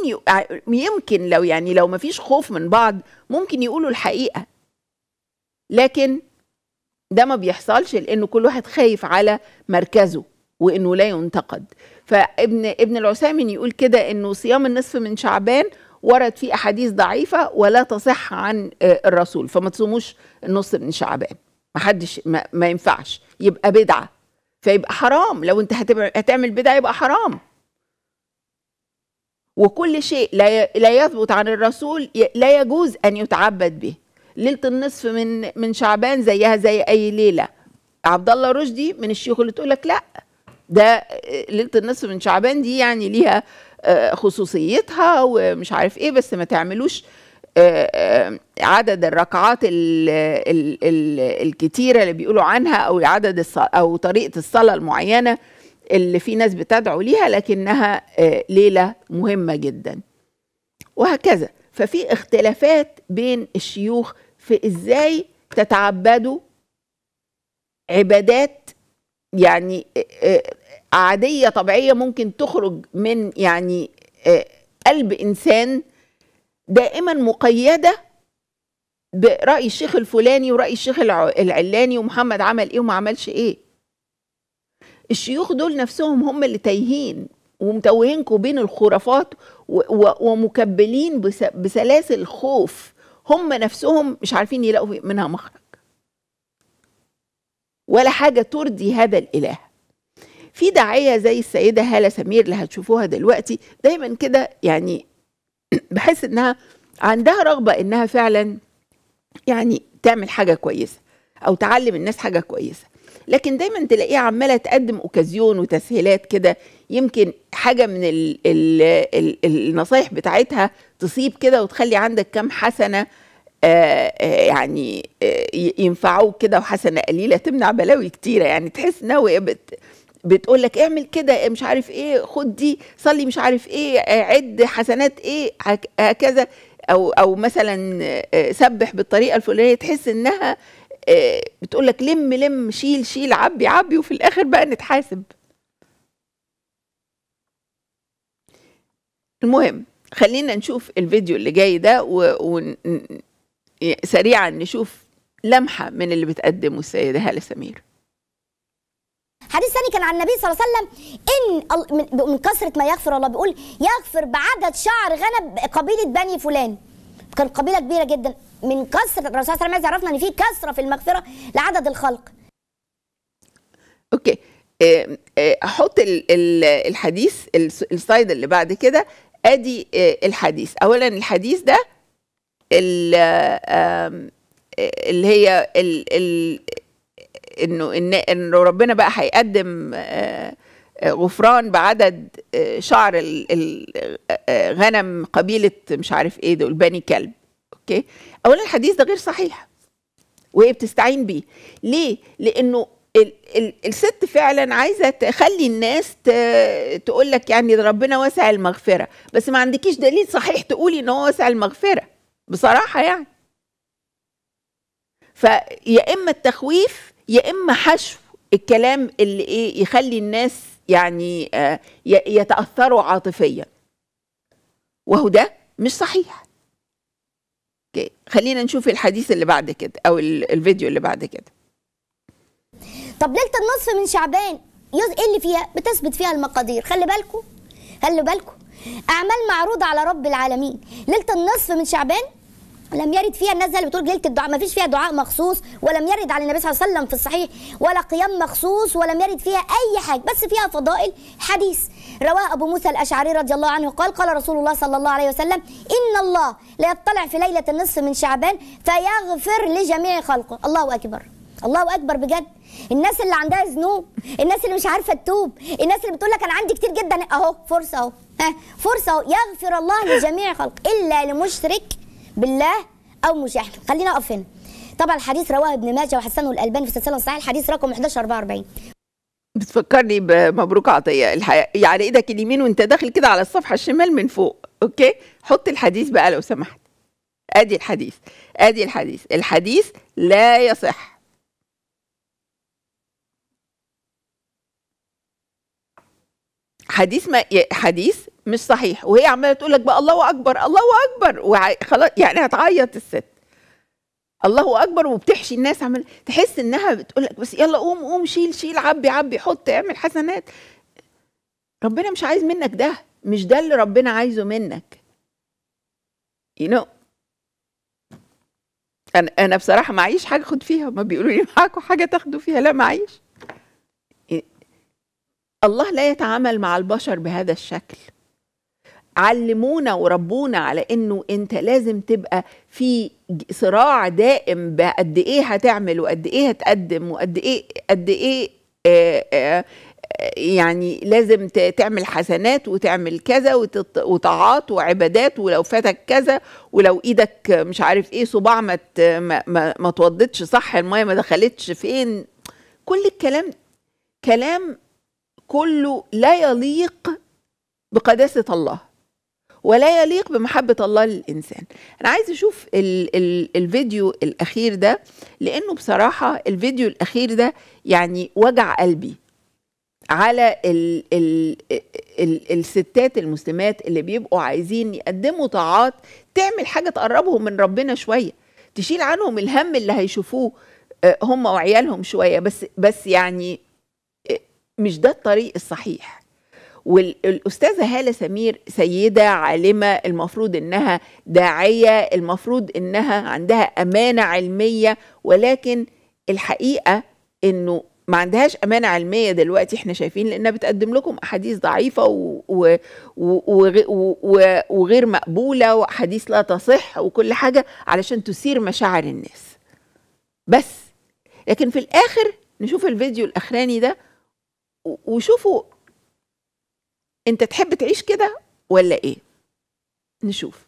يمكن لو يعني لو ما فيش خوف من بعض ممكن يقولوا الحقيقه لكن ده ما بيحصلش لانه كل واحد خايف على مركزه وانه لا ينتقد فابن ابن العثيمين يقول كده انه صيام النصف من شعبان ورد فيه أحاديث ضعيفة ولا تصح عن آه، الرسول فما تصوموش النص من شعبان محدش ما, ما ينفعش يبقى بدعة فيبقى حرام لو انت هتعمل بدعة يبقى حرام وكل شيء لا لا يثبت عن الرسول لا يجوز ان يتعبد به ليله النصف من من شعبان زيها زي اي ليله عبد الله رشدي من الشيوخ اللي تقول لك لا ده آه، ليله النصف من شعبان دي يعني ليها آه، خصوصيتها ومش عارف ايه بس ما تعملوش آه، آه، عدد الركعات ال ال ال الكتيرة اللي بيقولوا عنها أو عدد أو طريقة الصلاة المعينة اللي في ناس بتدعو ليها لكنها ليلة مهمة جدا وهكذا ففي اختلافات بين الشيوخ في إزاي تتعبدوا عبادات يعني عاديه طبيعيه ممكن تخرج من يعني آه، قلب انسان دائما مقيده براي الشيخ الفلاني وراي الشيخ العلاني ومحمد عمل ايه وما عملش ايه الشيوخ دول نفسهم هم اللي تايهين ومتوهينكم بين الخرافات ومكبلين بسلاسل خوف هم نفسهم مش عارفين يلاقوا منها مخرج ولا حاجه ترضي هذا الاله في داعيه زي السيده هاله سمير اللي هتشوفوها دلوقتي دايما كده يعني (clears throat) بحس انها عندها رغبه انها فعلا يعني تعمل حاجه كويسه او تعلم الناس حاجه كويسه لكن دايما تلاقيها عماله تقدم اوكازيون وتسهيلات كده يمكن حاجه من ال ال ال النصايح بتاعتها تصيب كده وتخلي عندك كام حسنه آآ آه، آآ آه، يعني آآ آه، ينفعوك كده وحسنه قليله تمنع بلاوي كتيره يعني تحس انها بتقول لك اعمل كده مش عارف ايه خد دي صلي مش عارف ايه عد حسنات ايه هكذا او او مثلا آه، سبح بالطريقه الفلانيه تحس انها آه، بتقول لك لم لم شيل شيل عبي عبي وفي الاخر بقى نتحاسب المهم خلينا نشوف الفيديو اللي جاي ده وسريعا و... نشوف لمحه من اللي بتقدمه السيده هاله سمير حديث ثاني كان عن النبي صلى الله عليه وسلم ان من كثره ما يغفر الله بيقول يغفر بعدد شعر غنم قبيله بني فلان كان قبيله كبيره جدا من كثره الرسول صلى الله عليه وسلم عرفنا ان في كثره في المغفره لعدد الخلق اوكي آه، آه، احط الحديث السلايد اللي بعد كده ادي آه، الحديث اولا الحديث ده اللي هي انه إن انه ربنا بقى هيقدم آه، آه، غفران بعدد آه، شعر غنم قبيله مش عارف ايه دول بني كلب اوكي اولا الحديث ده غير صحيح وهي بتستعين بيه ليه لانه ال ال الست فعلا عايزه تخلي الناس تقول لك يعني ربنا واسع المغفره بس ما عندكيش دليل صحيح تقولي ان هو واسع المغفره بصراحه يعني فيا اما التخويف يا اما حشو الكلام اللي ايه يخلي الناس يعني آه، يتاثروا عاطفيا وهو ده مش صحيح اوكي خلينا نشوف الحديث اللي بعد كده او الفيديو اللي بعد كده طب ليله النصف من شعبان ايه اللي فيها بتثبت فيها المقادير خلي بالكم خلي بالكم اعمال معروضه على رب العالمين ليله النصف من شعبان لم يرد فيها الناس اللي بتقول ليله الدعاء ما فيش فيها دعاء مخصوص ولم يرد على النبي صلى الله عليه وسلم في الصحيح ولا قيام مخصوص ولم يرد فيها اي حاجه بس فيها فضائل حديث رواه ابو موسى الاشعري رضي الله عنه قال قال رسول الله صلى الله عليه وسلم ان الله لا يطلع في ليله النصف من شعبان فيغفر لجميع خلقه الله اكبر الله اكبر بجد الناس اللي عندها ذنوب الناس اللي مش عارفه تتوب الناس اللي بتقول لك انا عندي كتير جدا اهو فرصه اهو فرصه اهو يغفر الله لجميع خلق الا لمشرك بالله او مش احنا يعني. خلينا اقف هنا طبعا الحديث رواه ابن ماجه وحسنه الالباني في سلسله صحيح الحديث رقم 1144 بتفكرني بمبروك عطيه الحقيقه يعني ايدك اليمين وانت داخل كده على الصفحه الشمال من فوق اوكي حط الحديث بقى لو سمحت ادي الحديث ادي الحديث الحديث لا يصح حديث ما حديث مش صحيح وهي عماله تقول لك بقى الله اكبر الله اكبر وخلاص يعني هتعيط الست الله اكبر وبتحشي الناس عمال تحس انها بتقول لك بس يلا قوم قوم شيل شيل عبي عبي حط اعمل حسنات ربنا مش عايز منك ده مش ده اللي ربنا عايزه منك you know انا انا بصراحه معيش حاجه اخد فيها ما بيقولوا لي معاكم حاجه تاخدوا فيها لا معيش الله لا يتعامل مع البشر بهذا الشكل علمونا وربونا على انه انت لازم تبقى في صراع دائم بقد ايه هتعمل وقد ايه هتقدم وقد ايه قد ايه آآ آه، آآ آه، يعني لازم تعمل حسنات وتعمل كذا وطاعات وعبادات ولو فاتك كذا ولو ايدك مش عارف ايه صباع ما ما, توضتش صح الميه ما دخلتش فين كل الكلام كلام كله لا يليق بقداسة الله ولا يليق بمحبة الله للإنسان أنا عايز أشوف الـ الـ الفيديو الأخير ده لأنه بصراحة الفيديو الأخير ده يعني وجع قلبي على الـ ال ال الستات المسلمات اللي بيبقوا عايزين يقدموا طاعات تعمل حاجة تقربهم من ربنا شوية تشيل عنهم الهم اللي هيشوفوه آه، هم وعيالهم شوية بس بس يعني مش ده الطريق الصحيح والاستاذه هاله سمير سيده عالمه المفروض انها داعيه المفروض انها عندها امانه علميه ولكن الحقيقه انه ما عندهاش امانه علميه دلوقتي احنا شايفين لانها بتقدم لكم احاديث ضعيفه وغير مقبوله واحاديث لا تصح وكل حاجه علشان تثير مشاعر الناس بس لكن في الاخر نشوف الفيديو الاخراني ده وشوفوا انت تحب تعيش كده ولا ايه نشوف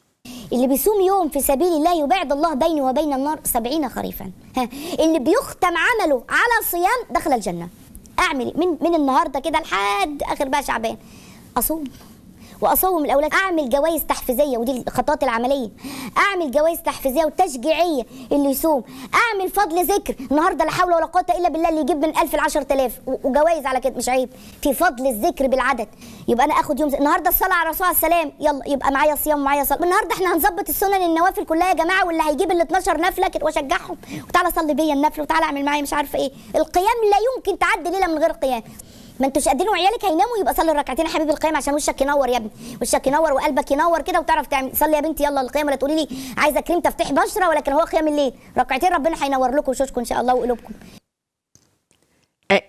اللي بيصوم يوم في سبيل الله يبعد الله بيني وبين النار سبعين خريفا ها. اللي بيختم عمله على صيام دخل الجنة أعمل من من النهاردة كده لحد آخر بقى شعبان أصوم واصوم الاولاد اعمل جوائز تحفيزيه ودي الخطوات العمليه اعمل جوائز تحفيزيه وتشجيعيه اللي يصوم اعمل فضل ذكر النهارده لا حول ولا قوه الا بالله اللي يجيب من 1000 ل 10000 وجوائز على كده مش عيب في فضل الذكر بالعدد يبقى انا اخد يوم النهارده الصلاه على الرسول عليه السلام يلا يبقى معايا صيام ومعايا صلاه النهارده احنا هنظبط السنن النوافل كلها يا جماعه واللي هيجيب ال 12 نفله واشجعهم وتعالى صلي بيا النفل وتعالى اعمل معايا مش عارفه ايه القيام لا يمكن تعدي ليله من غير قيام ما انتوش قادرين وعيالك هيناموا يبقى صلي الركعتين يا حبيبي القيامه عشان وشك ينور يا ابني وشك ينور وقلبك ينور كده وتعرف تعمل صلي يا بنتي يلا القيام ولا تقولي لي عايزه كريم تفتيح بشره ولكن هو قيام الليل ركعتين ربنا هينور لكم وشوشكم ان شاء الله وقلوبكم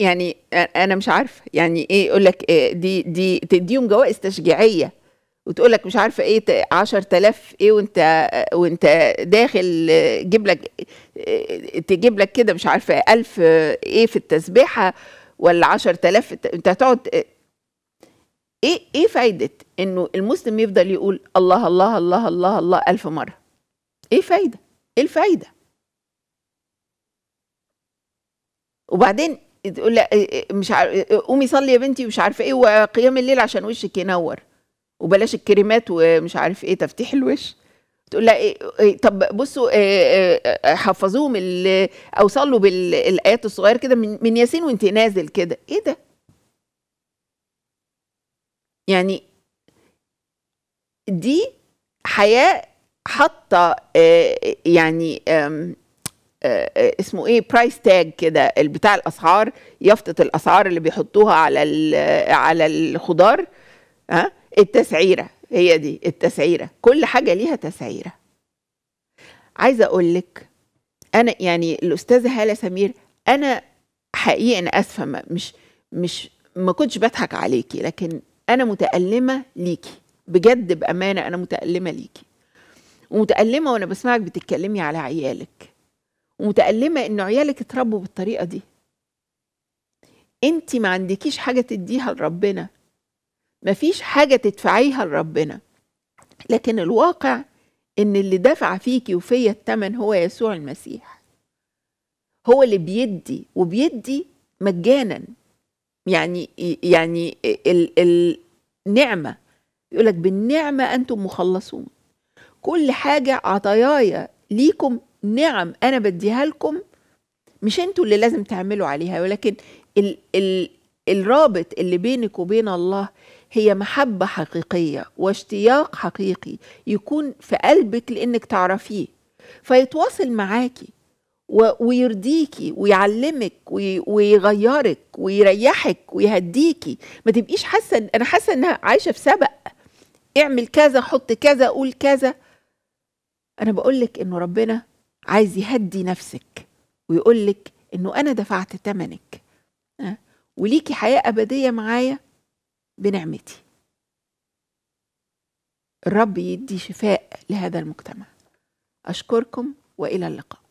يعني انا مش عارفه يعني ايه يقول لك إيه دي دي تديهم جوائز تشجيعيه وتقول لك مش عارفه ايه 10000 ايه وانت وانت داخل جيب لك إيه تجيب لك كده مش عارفه 1000 ايه في التسبيحه ولا 10000 انت هتقعد ايه ايه فايده انه المسلم يفضل يقول الله الله الله الله الله 1000 مره ايه فايده ايه الفايده وبعدين تقول لي إيه، إيه، مش عارف قومي صلي يا بنتي مش عارفه ايه وقيام الليل عشان وشك ينور وبلاش الكريمات ومش عارف ايه تفتيح الوش تقول لا إيه، إيه، طب بصوا إيه، حفظوهم او صلوا بالايات الصغيره كده من ياسين وانت نازل كده ايه ده يعني دي حياه حاطه يعني آه، آه، اسمه ايه برايس تاج كده بتاع الاسعار يافطه الاسعار اللي بيحطوها على على الخضار ها التسعيره هي دي التسعيرة كل حاجة ليها تسعيرة عايزة أقول لك أنا يعني الأستاذة هالة سمير أنا حقيقي أنا أسفة مش مش ما كنتش بضحك عليكي لكن أنا متألمة ليكي بجد بأمانة أنا متألمة ليكي ومتألمة وأنا بسمعك بتتكلمي على عيالك ومتألمة إن عيالك اتربوا بالطريقة دي أنت ما عندكيش حاجة تديها لربنا مفيش حاجة تدفعيها لربنا لكن الواقع إن اللي دفع فيكي وفيا التمن هو يسوع المسيح هو اللي بيدي وبيدي مجانا يعني يعني ال النعمة يقول لك بالنعمة أنتم مخلصون كل حاجة عطايايا ليكم نعم أنا بديها لكم مش انتوا اللي لازم تعملوا عليها ولكن ال ال الرابط اللي بينك وبين الله هي محبة حقيقية واشتياق حقيقي يكون في قلبك لأنك تعرفيه فيتواصل معاكي ويرضيكي ويعلمك ويغيرك ويريحك ويهديكي ما تبقيش حاسه انا حاسه انها عايشه في سبق اعمل كذا حط كذا قول كذا انا بقولك انه ربنا عايز يهدي نفسك ويقولك انه انا دفعت ثمنك آه، وليكي حياه ابديه معايا بنعمتي الرب يدي شفاء لهذا المجتمع أشكركم وإلى اللقاء